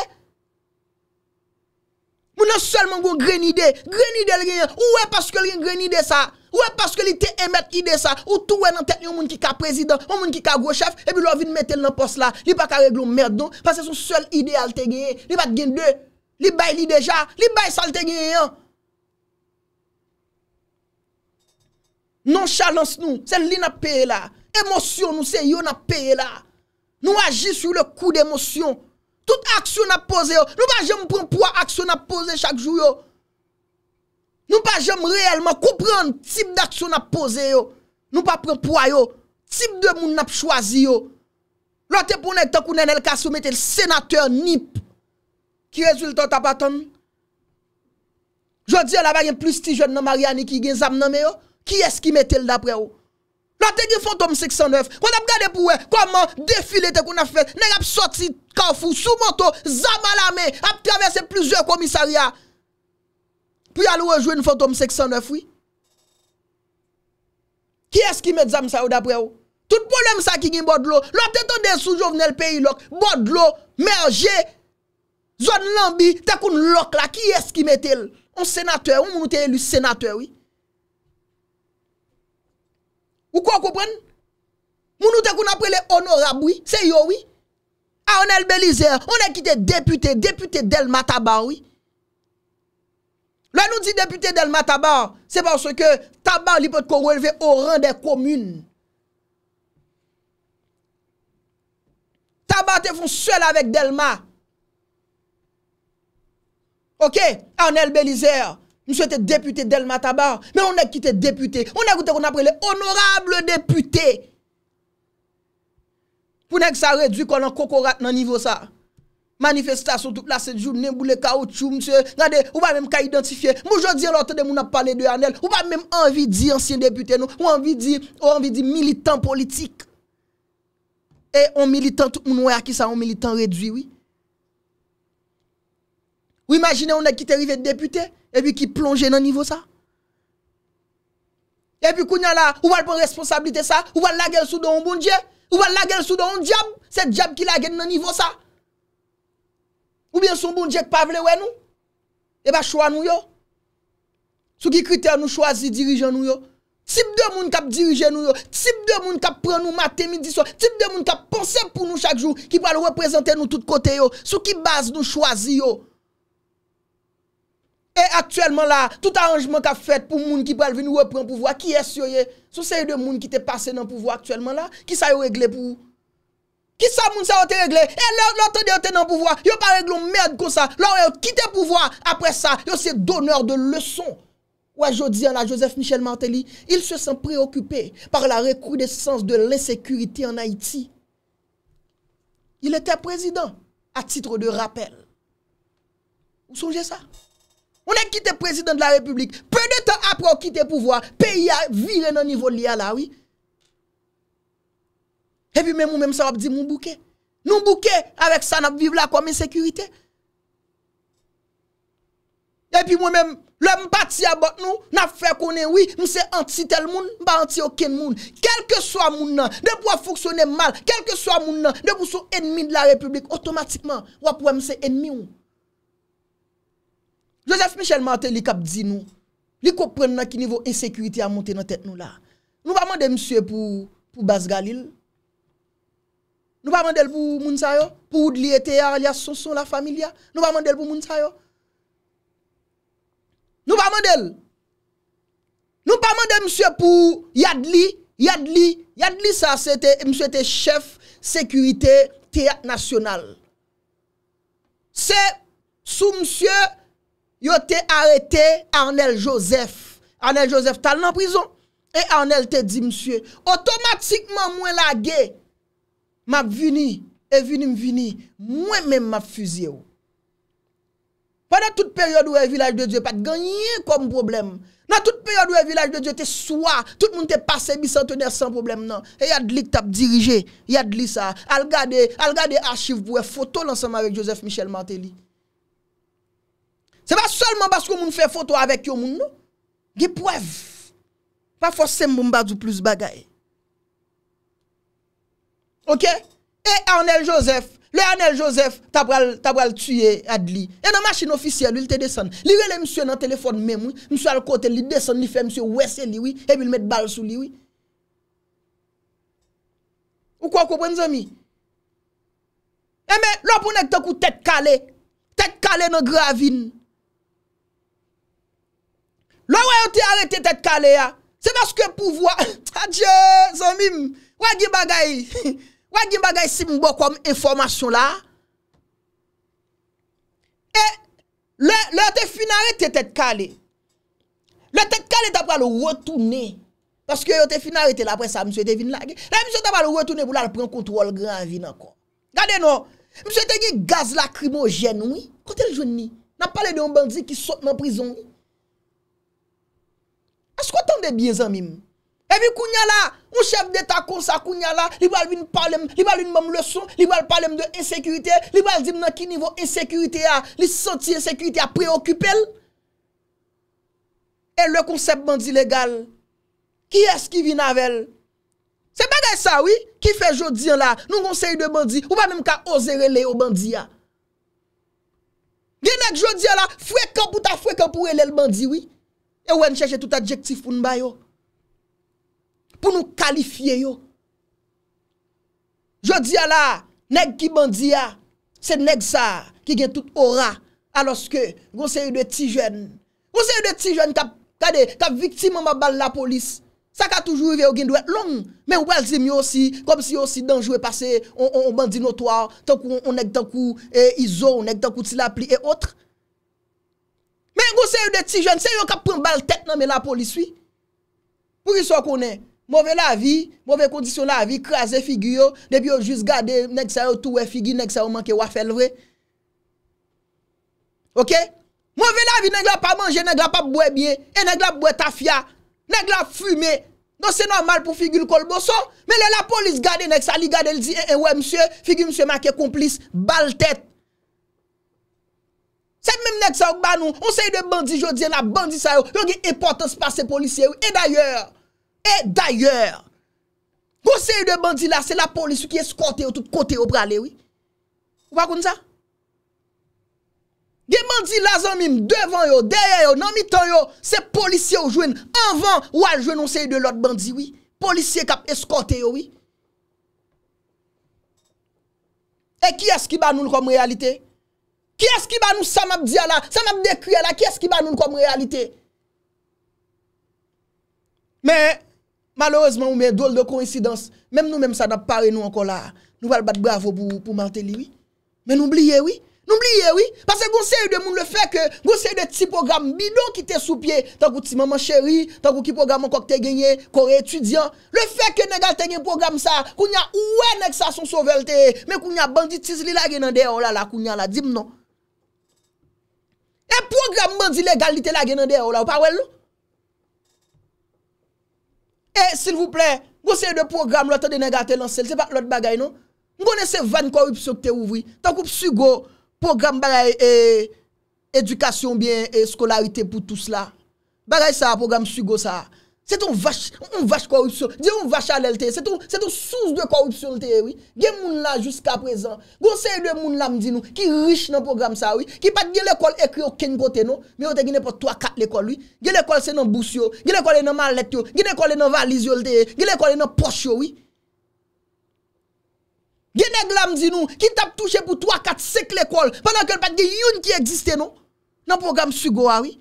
Moun nan sel moun yon gren ide, gren ide l'genyen, ouwe paske l'gen gren ide sa a? Ouè paske li te emet ide sa, ou touè nan tek yon moun ki ka prezident, yon moun ki ka gochef, epi lò vin metel nan pos la. Li pa ka reglou mèrdou, non? paske sou sol ide al te genye, li pa gen de, li bay li deja, li bay sa al te genye yon. Non chalans nou, sen li na peye la, emosyon nou se yon na peye la. Nou agi sou le kou d'emosyon, tout aksyon na pose yo, nou pa jèm pou anpou a aksyon na pose chak jou yo. Nou pa jem reyelman koupren tip d'aksyon ap pose yo. Nou pa pren pwa yo. Tip de moun ap chwazi yo. Lote pou netan kounen elka sou metel senatèr nip. Ki rezultat ap atan. Jodi el avayen plus ti jen nan mariani ki gen zam nanme yo. Ki eski metel dapre yo. Lote gen fantom 609. Kou tap gade pou we. Kouman defile te kounen fe. Nè rap soti kanfou. Sou monto. Zam alame. Ap travese plouze komisaria. Pou yalou rejwe nou fotou mseksan nèf wè? Ki eski met zan msa ou dapre ou? Tout poulem sa ki gin bod lò? Lò ptè ton desou jo vnen lpèyi lò? Bod lò? Merje? Zon lambi? Tekoun lòk la? Ki eski met el? Un senateur? Un mounoutè elu senateur wè? Ou kwa koupren? Mounoutè kon apre le honorab wè? Se yo wè? Arnel Belizer? Onè ki te depute? Depute del mataba wè? La nou di depute Delma Tabar, se panso ke Tabar li pot kou releve ou ran de komune. Tabar te fon sel avek Delma. Ok, Anel Belizer, nou se te depute Delma Tabar, men ou nek ki te depute. Ou nek ou te kon apre le honorable depute. Pou nek sa redu kon an kokorat nan nivou sa. manifestation toute la jours, jounen, boule caoutchouc, monsieur, regardez, ou pas même ka Moi je dis, l'autre de moun a parlé de anel, ou même même envie dire ancien député, nous ou envie dire, ou envie dire militant politique. Et on militant, tout monde monde qui ça, un militant réduit, oui. Vous imaginez, on a qui te rive député et puis qui plonge niveau ça. Et ça, pi kounya la, ou va prendre responsabilité ça, ou va gueule sous don bon Dieu, ou pa l'agel sous don diable qui diab qui dans le niveau, ça. Koubyen sou moun dièk pa vle wè nou? E eh ba chouan nou yo? Sou ki kriter nou chwazi dirijan nou yo? Tip de moun kap dirijan nou yo? Tip de moun kap pran nou matè mi diso? Tip de moun kap ponse pou nou chak jou? Ki pal reprezentè nou tout kote yo? Sou ki bas nou chwazi yo? E aktuellement la, tout arrangement kap fèt pou moun ki pal vin nou repren pou vwa? Ki es yo ye? Sou se yon de moun ki te pase nan pou vwa aktuellement la? Ki sa yo regle pou ou? Ki sa moun sa wote regle, e lor lor te de wote nan pouvoi, yo parèk lom mèd kon sa, lor wè wote kite pouvoi, apre sa, yo se donèr de lèson. Ou a jò diyan la Joseph Michel Mantelli, il se sen preokupè par la rekrudescens de lèsekuriti an Haiti. Il etè prezidant, a titre de rappel. Ou sonje sa? Ou nè kite prezidant de la republik, pe de tan apre wote kite pouvoi, pe yè vire nan nivou liya la, wè? Epi mwen mwen mse wap di moun bouke. Moun bouke. Awek sa nap viv la kwa mwen sekurite. Epi mwen mwen mwen pati abot nou. Nap fè konen wè. Mwen se anti tel moun. Ba anti oken moun. Kelke swa moun nan. De pou wap foksonen mal. Kelke swa moun nan. De pou sou enmi de la republik. Otomatikman. Wap wap mwen se enmi ou. Joseph Michel Martin li kap di nou. Li kopren nan ki nivou ensekurite a monte nan tet nou la. Nou ba mwen de msue pou Bas Galil. Nou pa mandel pou moun sa yo? Pou ou dli ete ya alia son son la famil ya? Nou pa mandel pou moun sa yo? Nou pa mandel? Nou pa mandel msye pou Yadli? Yadli? Yadli sa se te, msye te chef sekurite te ya nasyonal. Se sou msye yo te arete Arnel Joseph. Arnel Joseph tal nan prizon. E Arnel te di msye otomatikman mwen la gey. M ap vini, e vini m vini, mwen men m ap fuzye ou. Pwede tout peryode ou e vilaj de Diyo pati ganyen kom problem. Nan tout peryode ou e vilaj de Diyo te swa, tout moun te pase bisantene san problem nan. E yad li tap dirije, yad li sa. Al gade, al gade archiv bou e foto lansanman vek Joseph Michel Martelly. Se pa solman basko moun fe foto avek yo moun nou. Gip wev. Pa fos se m bou mba du plus bagay. E Arnel Joseph, le Arnel Joseph, ta pral tuye Adli. E nan masin ofisyel, li te desen. Li wele msye nan telefon men, msye al kote, li desen, li fe msye wese li, e bil met bal sou li. Ou kwa koupen zami? E me, lopounek te kou tet kale, tet kale nan gravin. Lopounek te kou tet kale, te kalen nan gravin. Lopounek te kalen nan gravin. Lopounek te kalen nan gravin. Se baske pouvoa, ta dje, zami, wagi bagayi. Wad yon bagay si mbo kwa m informasyon la? E, le yo te finare te tet kale. Le te kale tapwa lo rotune. Paske yo yo te finare te la apresa, mswe te vin la ge. Le mswe tapwa lo rotune pou la le pren kontrol gran vin anko. Gade nou, mswe te ge gaz lakrimo jenoui. Kote l jouni, nan pale de yon bandzi ki sotman prison. Asko tan de bin zan mim? Evi kounya la, moun chef deta konsa kounya la, li wal vin palem, li wal vin mam leson, li wal palem de esekurite, li wal dim nan ki nivou esekurite a, li soti esekurite a preokupel. E le konsep bandi legal, ki eski vin avel? Se bagay sa wii, ki fe jodi la, nou konsey de bandi, ou banem ka oze rele yo bandi ya? Genek jodi la, fwekamp ou ta fwekamp ou rele el bandi wii, e wè ncheche tout adjektif pou nbayo. pou nou kalifiye yo. Je di ala, neg ki bandi ya, se neg sa, ki gen tout ora, aloske, goun se yu de ti jen, goun se yu de ti jen, kade, kap viktim anman bal la polis, sa ka toujou yu ve yon gindwe long, men wazim yo si, kom si yo si danjwe pase, on bandi notwa, tankou, on neg tankou, e izo, on neg tankou, tankou ti la pli, e otre. Men goun se yu de ti jen, se yon kap pren bal tek, nanmen la polis, wi, pou yi so konen, Mouve la vi, mouve kondisyon la vi, krasen figi yo, debi yo juz gade, nek sa yo tou we figi, nek sa yo manke wafel we. Ok? Mouve la vi, nek la pa manje, nek la pa bwe bie, e nek la bwe ta fya, nek la fume. Don se normal pou figi yon kolboson, me le la polis gade, nek sa li gade, el di, e we msye, figi msye manke komplis, bal tet. Se mèm nek sa yo banon, on se yon de bandi jodi, yon de bandi sa yo, yon de importance pa se polisye, e d'ayor. E d'ayor, goun se yu de bandi la, se la polisi ki eskote yo, tout kote yo prale, oui? Ouwa kon sa? Ge bandi la zanmim, devan yo, deye yo, nan mi tan yo, se polisi yo jwen, anvan, wal jwen, nou se yu de lot bandi, oui? Polisiye kap eskote yo, oui? E ki eski ba nou kom realite? Ki eski ba nou sa map diya la, sa map dekri ya la, ki eski ba nou kom realite? Mè, malorezman ou men dole do kouinsidans, menm nou menm sa da pare nou anko la, nou val bat bravo pou mantel liwi, men nou mbliye wii, nou mbliye wii, pase goun se yu de moun le feke, goun se yu de ti program bidon ki te sou pie, tankou ti maman cheri, tankou ki program anko ki te genye, kore etudyan, le feke ne gal tenye program sa, kounya ouen ek sa son sovelte, men kounya banditis li la genande, ou la la kounya la dim non. E program bandi legalite la genande, ou la ou pa wel nou? Eh, s'il vous plè, gosye de programe, l'ote de negate lan sel, se pa l'ote bagay, non? Mgonè se van korup se te ouvri. Tan koup su go, programe bagay, eh, edukasyon byen, eh, skolarite pou tous la. Bagay sa, programe su go sa. Se ton vache korupsyon, se ton vache alelte, se ton sous de korupsyon lteye wii, gen moun la jusqu'a prezant, gonseye de moun la mdi nou, ki rich nan program sa wii, ki pat gen l'ekol ekri yo ken kote nou, me yote gen e po 3-4 l'ekol wii, gen l'ekol se nan bous yo, gen l'ekol e nan malet yo, gen l'ekol e nan valiz yo lteye, gen l'ekol e nan poch yo wii. Gen e glam di nou, ki tap touche pou 3-4 sek l'ekol, panan ke l pat gen yon ki eksiste nou, nan program su goa wii.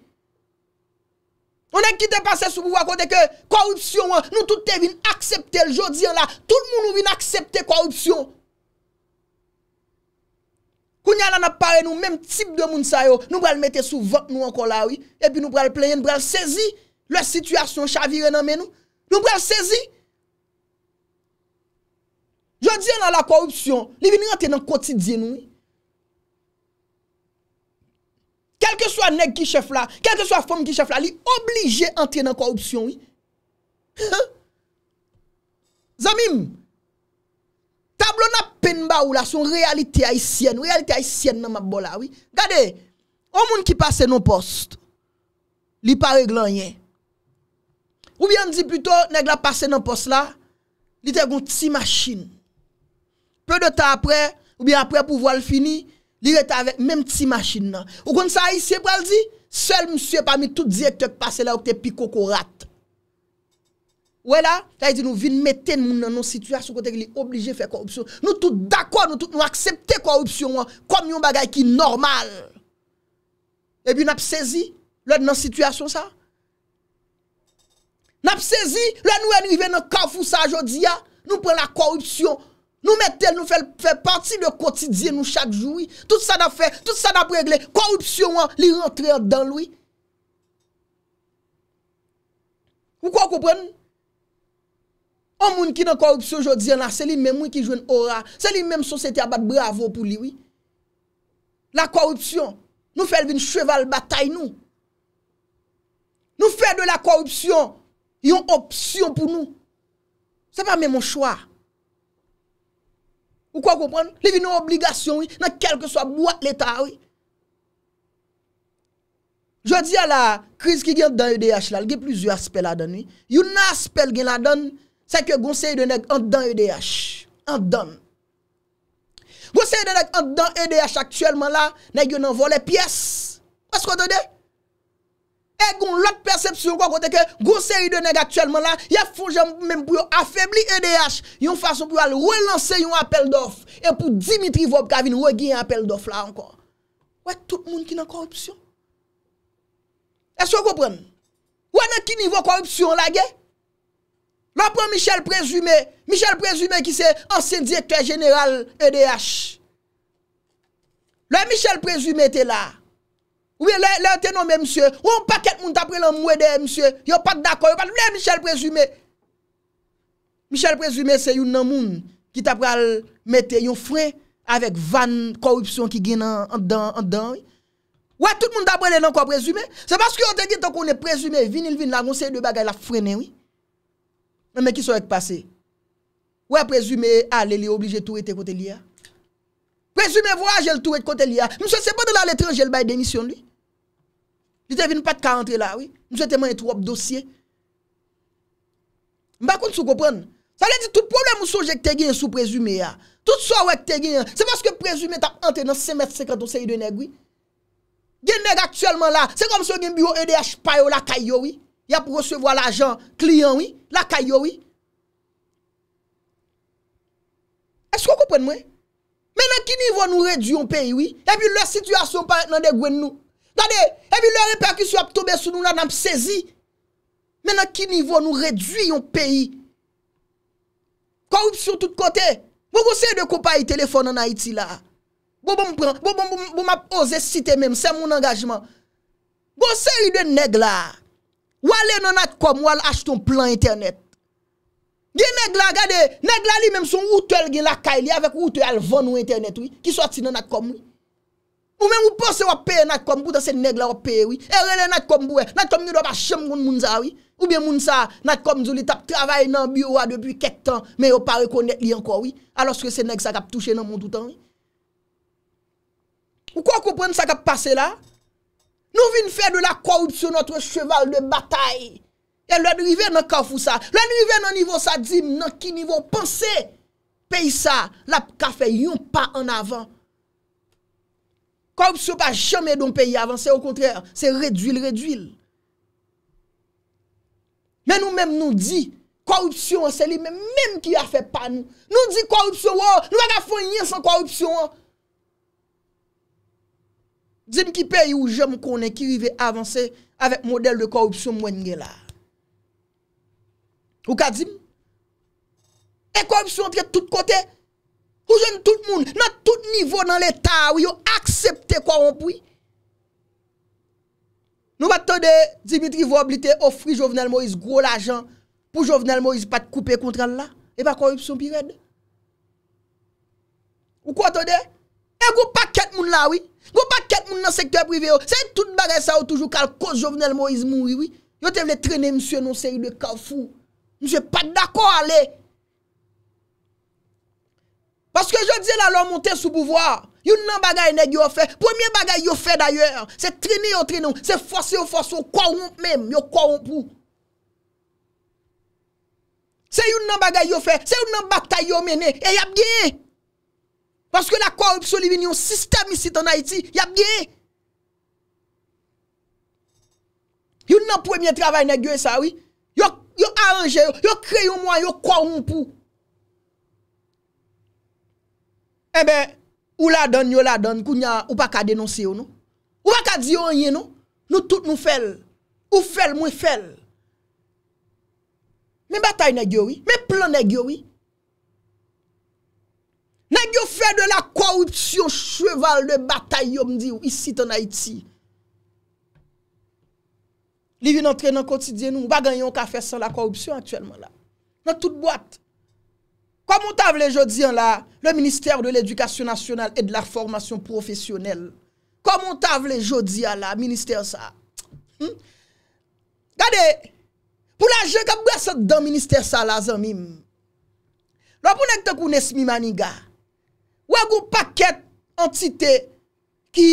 Onnen ki te pase sou pou wakote ke korupsyon an, nou tout te vin aksepte l jodi an la, tout moun nou vin aksepte korupsyon. Kou nyan an ap pare nou, menm tip de moun sayo, nou bral mette sou vot nou an kon la oui, epi nou bral pleyen, nou bral sezi, lwes sitwasyon chavire nan men nou, nou bral sezi. Jodi an la la korupsyon, li vin yante nan kotidye nou oui. kelke swa neg ki chef la, kelke swa fom ki chef la, li oblige entye nan korupsyon, zamim, tablo na pen ba ou la, son realite ayisyen, realite ayisyen nan mabola, gade, o moun ki pase nan post, li pare glanye, ou bien di pluto, neg la pase nan post la, li te goun ti machine, peu de ta apre, ou bien apre pou voal fini, Diret avèk mèm ti machin nan. Ou kon sa a isye pou al di? Sel msye pa mi tout direk te pase la ou te pikoko rat. Ou e la? La e di nou vin mette nou nan nou situasyon kote ki li oblige fè korupsyon. Nou tout dakwa, nou tout nou akseptè korupsyon an. Kom yon bagay ki normal. E pi nap sezi? Lò nan situasyon sa? Nap sezi? Lò nou en yive nan kafou sa jodi ya? Nou pren la korupsyon korupsyon. Nou metèl nou fèl fèl pati le kotidye nou chak joui. Tout sa da fè, tout sa da pregle. Korupsyon an li rentre dan loui. Ou kwa koupren? O moun ki nan korupsyon jodiyan la, se li menmou ki jwen ora. Se li menm sou sete abad bravo pou li. La korupsyon, nou fèl vin cheval batay nou. Nou fèl de la korupsyon, yon opsyon pou nou. Se pa menmou chwa. A. Ou kwa kompon, levi nou obligasyon wè, nan kelke swa bwa l'Etat wè. Je di a la kriz ki gen dan EDH la, lge plizye aspe la dan wè. Yon aspe gen la dan, se ke gonsen yon nan dan EDH. Dan. Gonsen yon nan dan EDH aktuelman la, nan yon nan volè piyes. Pas kwa te dek? E goun lak persepsyon kwa kote ke goun seri de neg atyèlman la ya foun jèm mèm pou yo afèbli EDH yon fason pou yo al relansè yon apel dof e pou Dimitri Vopkavine wè gen apel dof la ankon. Wè tout moun ki nan korupsyon? E sè wè goun pren? Wè nan ki nivou korupsyon la ge? Mè pren Michel Présumé Michel Présumé ki se ansen dièk tè general EDH Le Michel Présumé te la Non, Ou yon pa ket moun tapre lan mwede, yon pa d'akon, yon pa lè Michel Présumé. Michel Présumé se yon nan moun ki tapre al mette yon frey avek van korupsyon ki gen an dan. Ou a tout moun tapre lè nan ko Présumé? Se baske yon te git an kon yon Présumé vinil vin la gonsè yon bagay la frey nen. Men men ki sou ek pase? Ou a Présumé a lè lè oblije tou ete kote lè ya? Présumé vwa jè lè tou ete kote lè ya? Monsè se pa dè la letranjè lè baye denisyon lè? Dite vi nou pat ka antre la, oui. Nou jete man etrop dosye. Mba kon sou kopon. Sa li di tout problem ou soujek te gen sou prezume ya. Tout sou awek te gen. Se paske prezume tap antre nan 5m50 ou se yi de neg, oui. Gen neg aktuelman la. Se kom se gen biro EDH payo la kayo, oui. Ya pou resevo al ajan kliyan, oui. La kayo, oui. E skou kopon mwen? Menan ki nivou nou redyon peyi, oui. E pi le situasyon panet nan de gwen nou. Gade, evi lor e perki sou ap tobe sou nou la nan ap sezi. Menan ki nivou nou redwi yon peyi. Korupsyon tout kote. Bo gose yon de kompa yon telefon nan Haiti la. Bo m ap oze site menm, se moun angajman. Gose yon de neg la. Wale nan ak kom wale ach ton plan internet. Gen neg la gade, neg la li menm son hotel gen la kaili avek hotel alvan ou internet ouy. Ki soti nan ak kom ouy. Ou men ou pa se wap peye nak kom, bouta se neg la wap peye, oui. E rele nak kom boue, eh. nak kom nou do pa chem goun mounza, oui. Ou bien mounza, nak kom zoulit ap travaye nan biro a depi ket tan, men yo pa rekonet li anko, oui. Aloske se neg sa kap touche nan moun toutan, oui. Ou kwa koupren sa kap pase la? Nou vin fè de la korupso notre cheval de batay. E lè drivé nan kafou sa. Lè drivé nan nivou sa, di nan ki nivou panse. Pey sa, la kafe yon pa an avan. Korupsyon pa chame don peyi avanse, au kontrèr, se redwil, redwil. Men nou menm nou di, korupsyon se li menm menm ki a fe pan. Nou di korupsyon, nou an a fanyen san korupsyon. Dizim ki peyi ou jèm konen ki rive avanse avèk model de korupsyon mwen nge la. Ou ka dizim? E korupsyon entre tout kote? Kou jen tout moun, nan tout nivou nan l'Etat, yo aksepte kwa wampoui. Nou bat tode, Dimitri Voblite ofri Jovenel Moïse gro l'ajan pou Jovenel Moïse pat koupe kontra la. E pa korupsyon pi red. Ou kwa tode, e go pak ket moun la, go pak ket moun nan sektory privé yo. Oh. Se tout bagay sa ou oh, toujou kal kos Jovenel Moïse moui, yo te vle trene msye non seri de kafou. Mse pat dako ale. Baske jò dize la lò montè sou bouvoar, yon nan bagay neg yon fè, pwemye bagay yon fè dayè, se trini yon trini yon, se fòsè yon fòsè yon kwa woun mèm, yon kwa woun pou. Se yon nan bagay yon fè, se yon nan batay yon mèm, e yab genye. Baske la korup solivini yon sistem isi tan Haiti, yab genye. Yon nan pwemye travay neg yon sa wè, yon anje yon, yon kre yon mwa, yon kwa woun pou. Ebe, eh ou la don, yo la don, kou nya, ou pa ka denonsi yo nou. Ou pa ka diyo anye nou, nou tout nou fel. Ou fel, mwen fel. Men batay ne gyo wi, men plan ne gyo wi. Ne gyo fel de la korupsyon cheval de batay yo mdi ou, isi ton Haiti. Livi nan tren nan kotidye nou, mba ganyon ka fesan la korupsyon aktuelman la. Nan tout boat. Kwa moun tav le jodi an la, le Ministèr de l'Education Nationale et de la Formation Professionnelle. Kwa moun tav le jodi an la, Ministèr sa. Hmm? Gade, pou la jè kap gwa sa dan Ministèr sa la zanmim. Lwa pou nek te kounes mi maniga. Ou agou paket entite ki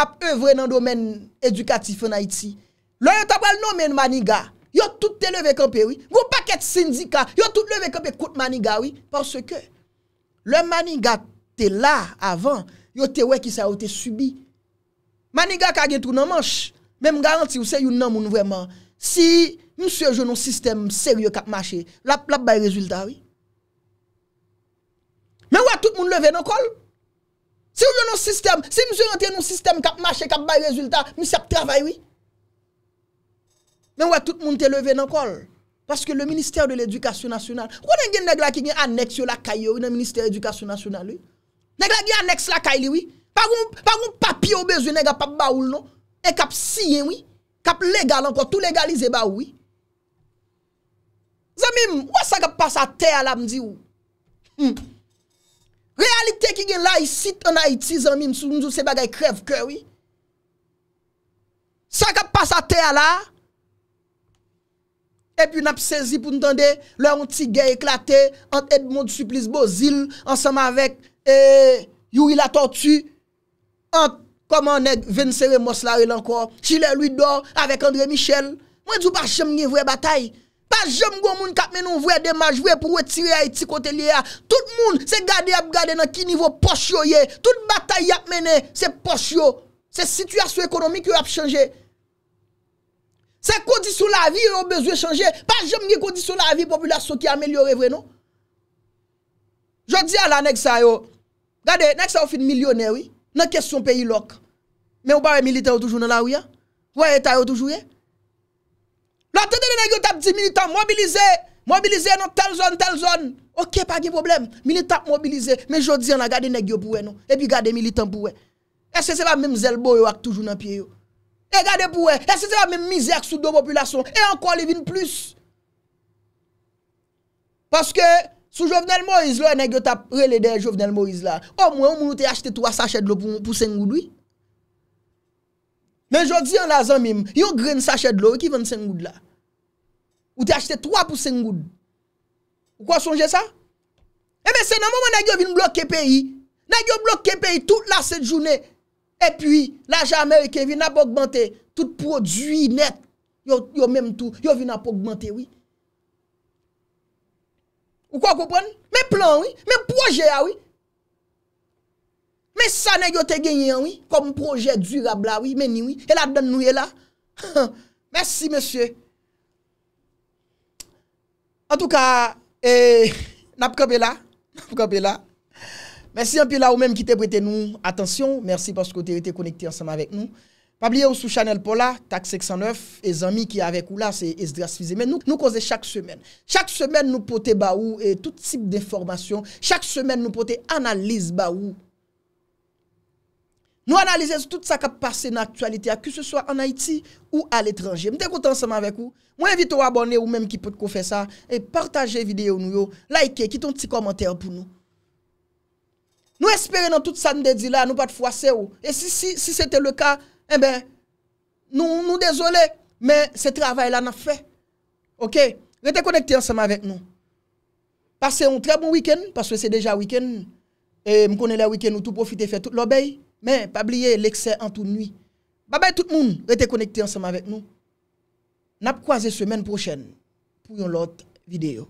ap evre nan domen edukatif en Haiti. Lwa yo tapal nomen maniga. Yo tout te leve kompe, wii. Gwo paket sindika, yo tout leve kompe kout maniga, wii. Porske, le maniga te la avan, yo te we ki sa ou te subi. Maniga kage tou nan manch. Men m garanti ou se yon nan moun vreman. Si msir joun nou sistem seryo kap mache, lap bay rezultat, wii. Men wak tout moun leve nan kol. Si msir joun nou sistem kap mache, kap bay rezultat, msir ap travay, wii. Men wè tout moun te leve nan kol Paske le minister de l'edukasyon nasyonal Kwa den gen negla ki gen anneks yo la kay yo Ne minister edukasyon nasyonal Negla gen anneks la kay li wè Paroun papi yo bezwe nega pap baoul non E kap siye wè Kap legal ankon, tout legalize ba wè Zanmim, wè sa kap pasa te ala mdi wè hmm. Realite ki gen la yi sit anaiti zanmim Sounjou se bagay krev kre wè Sa kap pasa te ala Ep yon ap sezi pou ntande, lè yon ti gen eklate, ante Edmond Suplis Bozil, anseman vek eh, Yurila Tortu, ante Komaneg Vensere Moslari lankor, Chile Louis Dore, avek André Michel. Mwen di ou pa chem nye vwe batay? Pa jem gwo moun kap men yon vwe demaj vwe pou wetire a iti kote liya. Tout moun se gade ap gade nan ki nivou poch yo ye. Tout batay ap mene se poch yo. Se situasyon ekonomik yon ap chanje. Se kondisyon la vi non? yo bezwe chanje, pa jem nye kondisyon la vi populasyon ki amelyore vre nou. Jodi ala nek sa yo, gade, nek sa yo fin milyonery, nan kesyon peyi lok. Men ou pare militen yo toujou nan la ou ya? Ou a etay yo toujou ya? La tete de nek yo tap di militen, mobilize, mobilize nou tel zon, tel zon. Ok, pa gen problem, militen tap mobilize, men jodi ala gade nek yo pou we nou. E pi gade militen pou we. E se se la menm zelbo yo ak toujou nan piye yo. E gade pou e, e se se a mèm mizèk sou do populasyon, e ankon li vin plus. Paske, sou Jovenel Moïse la, e negyo tap rele de Jovenel Moïse la, o mwen ou mwen ou te achete 3 sachet lo pou 5 goud, oui? Men jodi an la zan mèm, yon gren sachet lo, wè ki ven 5 goud la? Ou te achete 3 pou 5 goud? Ou kwa sonje sa? E men se nan mwen mwen negyo vin blok KPI, negyo blok KPI tout la set jounè, E pi, l'ajat Amerike vin ap augmente, tout prodjui net, yo menm tou, yo vin ap augmente, oui. Ou kwa koupon? Men plan, oui, men proje, ah, oui. Men sanen yo te genyen, oui, kom proje durabla, ah, oui, meni, oui, el adan nouye la. *laughs* Merci, monsieur. En tout ka, eh, *laughs* nap kope la, nap kope la. Mèsi anpil la ou mèm ki te brete nou. Atensyon, mèsi paskou te rete konekte ansama vek nou. Pabliye ou sou chanel pola, tak 609. E zami ki avek ou la, se dras fizé. Mèm nou kose chak semen. Chak semen nou pote ba ou, tout tip de formasyon. Chak semen nou pote analize ba ou. Nou analizez tout sa kap pase n'aktualite a ki se so an Haiti ou al etranje. Mèm te kote ansama vek ou. Mwen evite ou abone ou mèm ki pote kou fe sa. E partaje videyo nou yo. Like e, kiton ti komantè pou nou. Nous espérons dans tout ça, nous dit là, nous pas de froisser. Et si, si, c'était le cas, eh ben, nous, nous désolés, mais ce travail-là n'a fait. OK? Restez connectés ensemble avec nous. Passez un très bon week-end, parce que c'est déjà week-end. Et nous connais le week-end nous tout profiter, faire tout l'obéi. Mais pas oublier l'excès en toute nuit. Bye bye tout le monde, restez connectés ensemble avec nous. N'a croisé semaine prochaine pour une autre vidéo.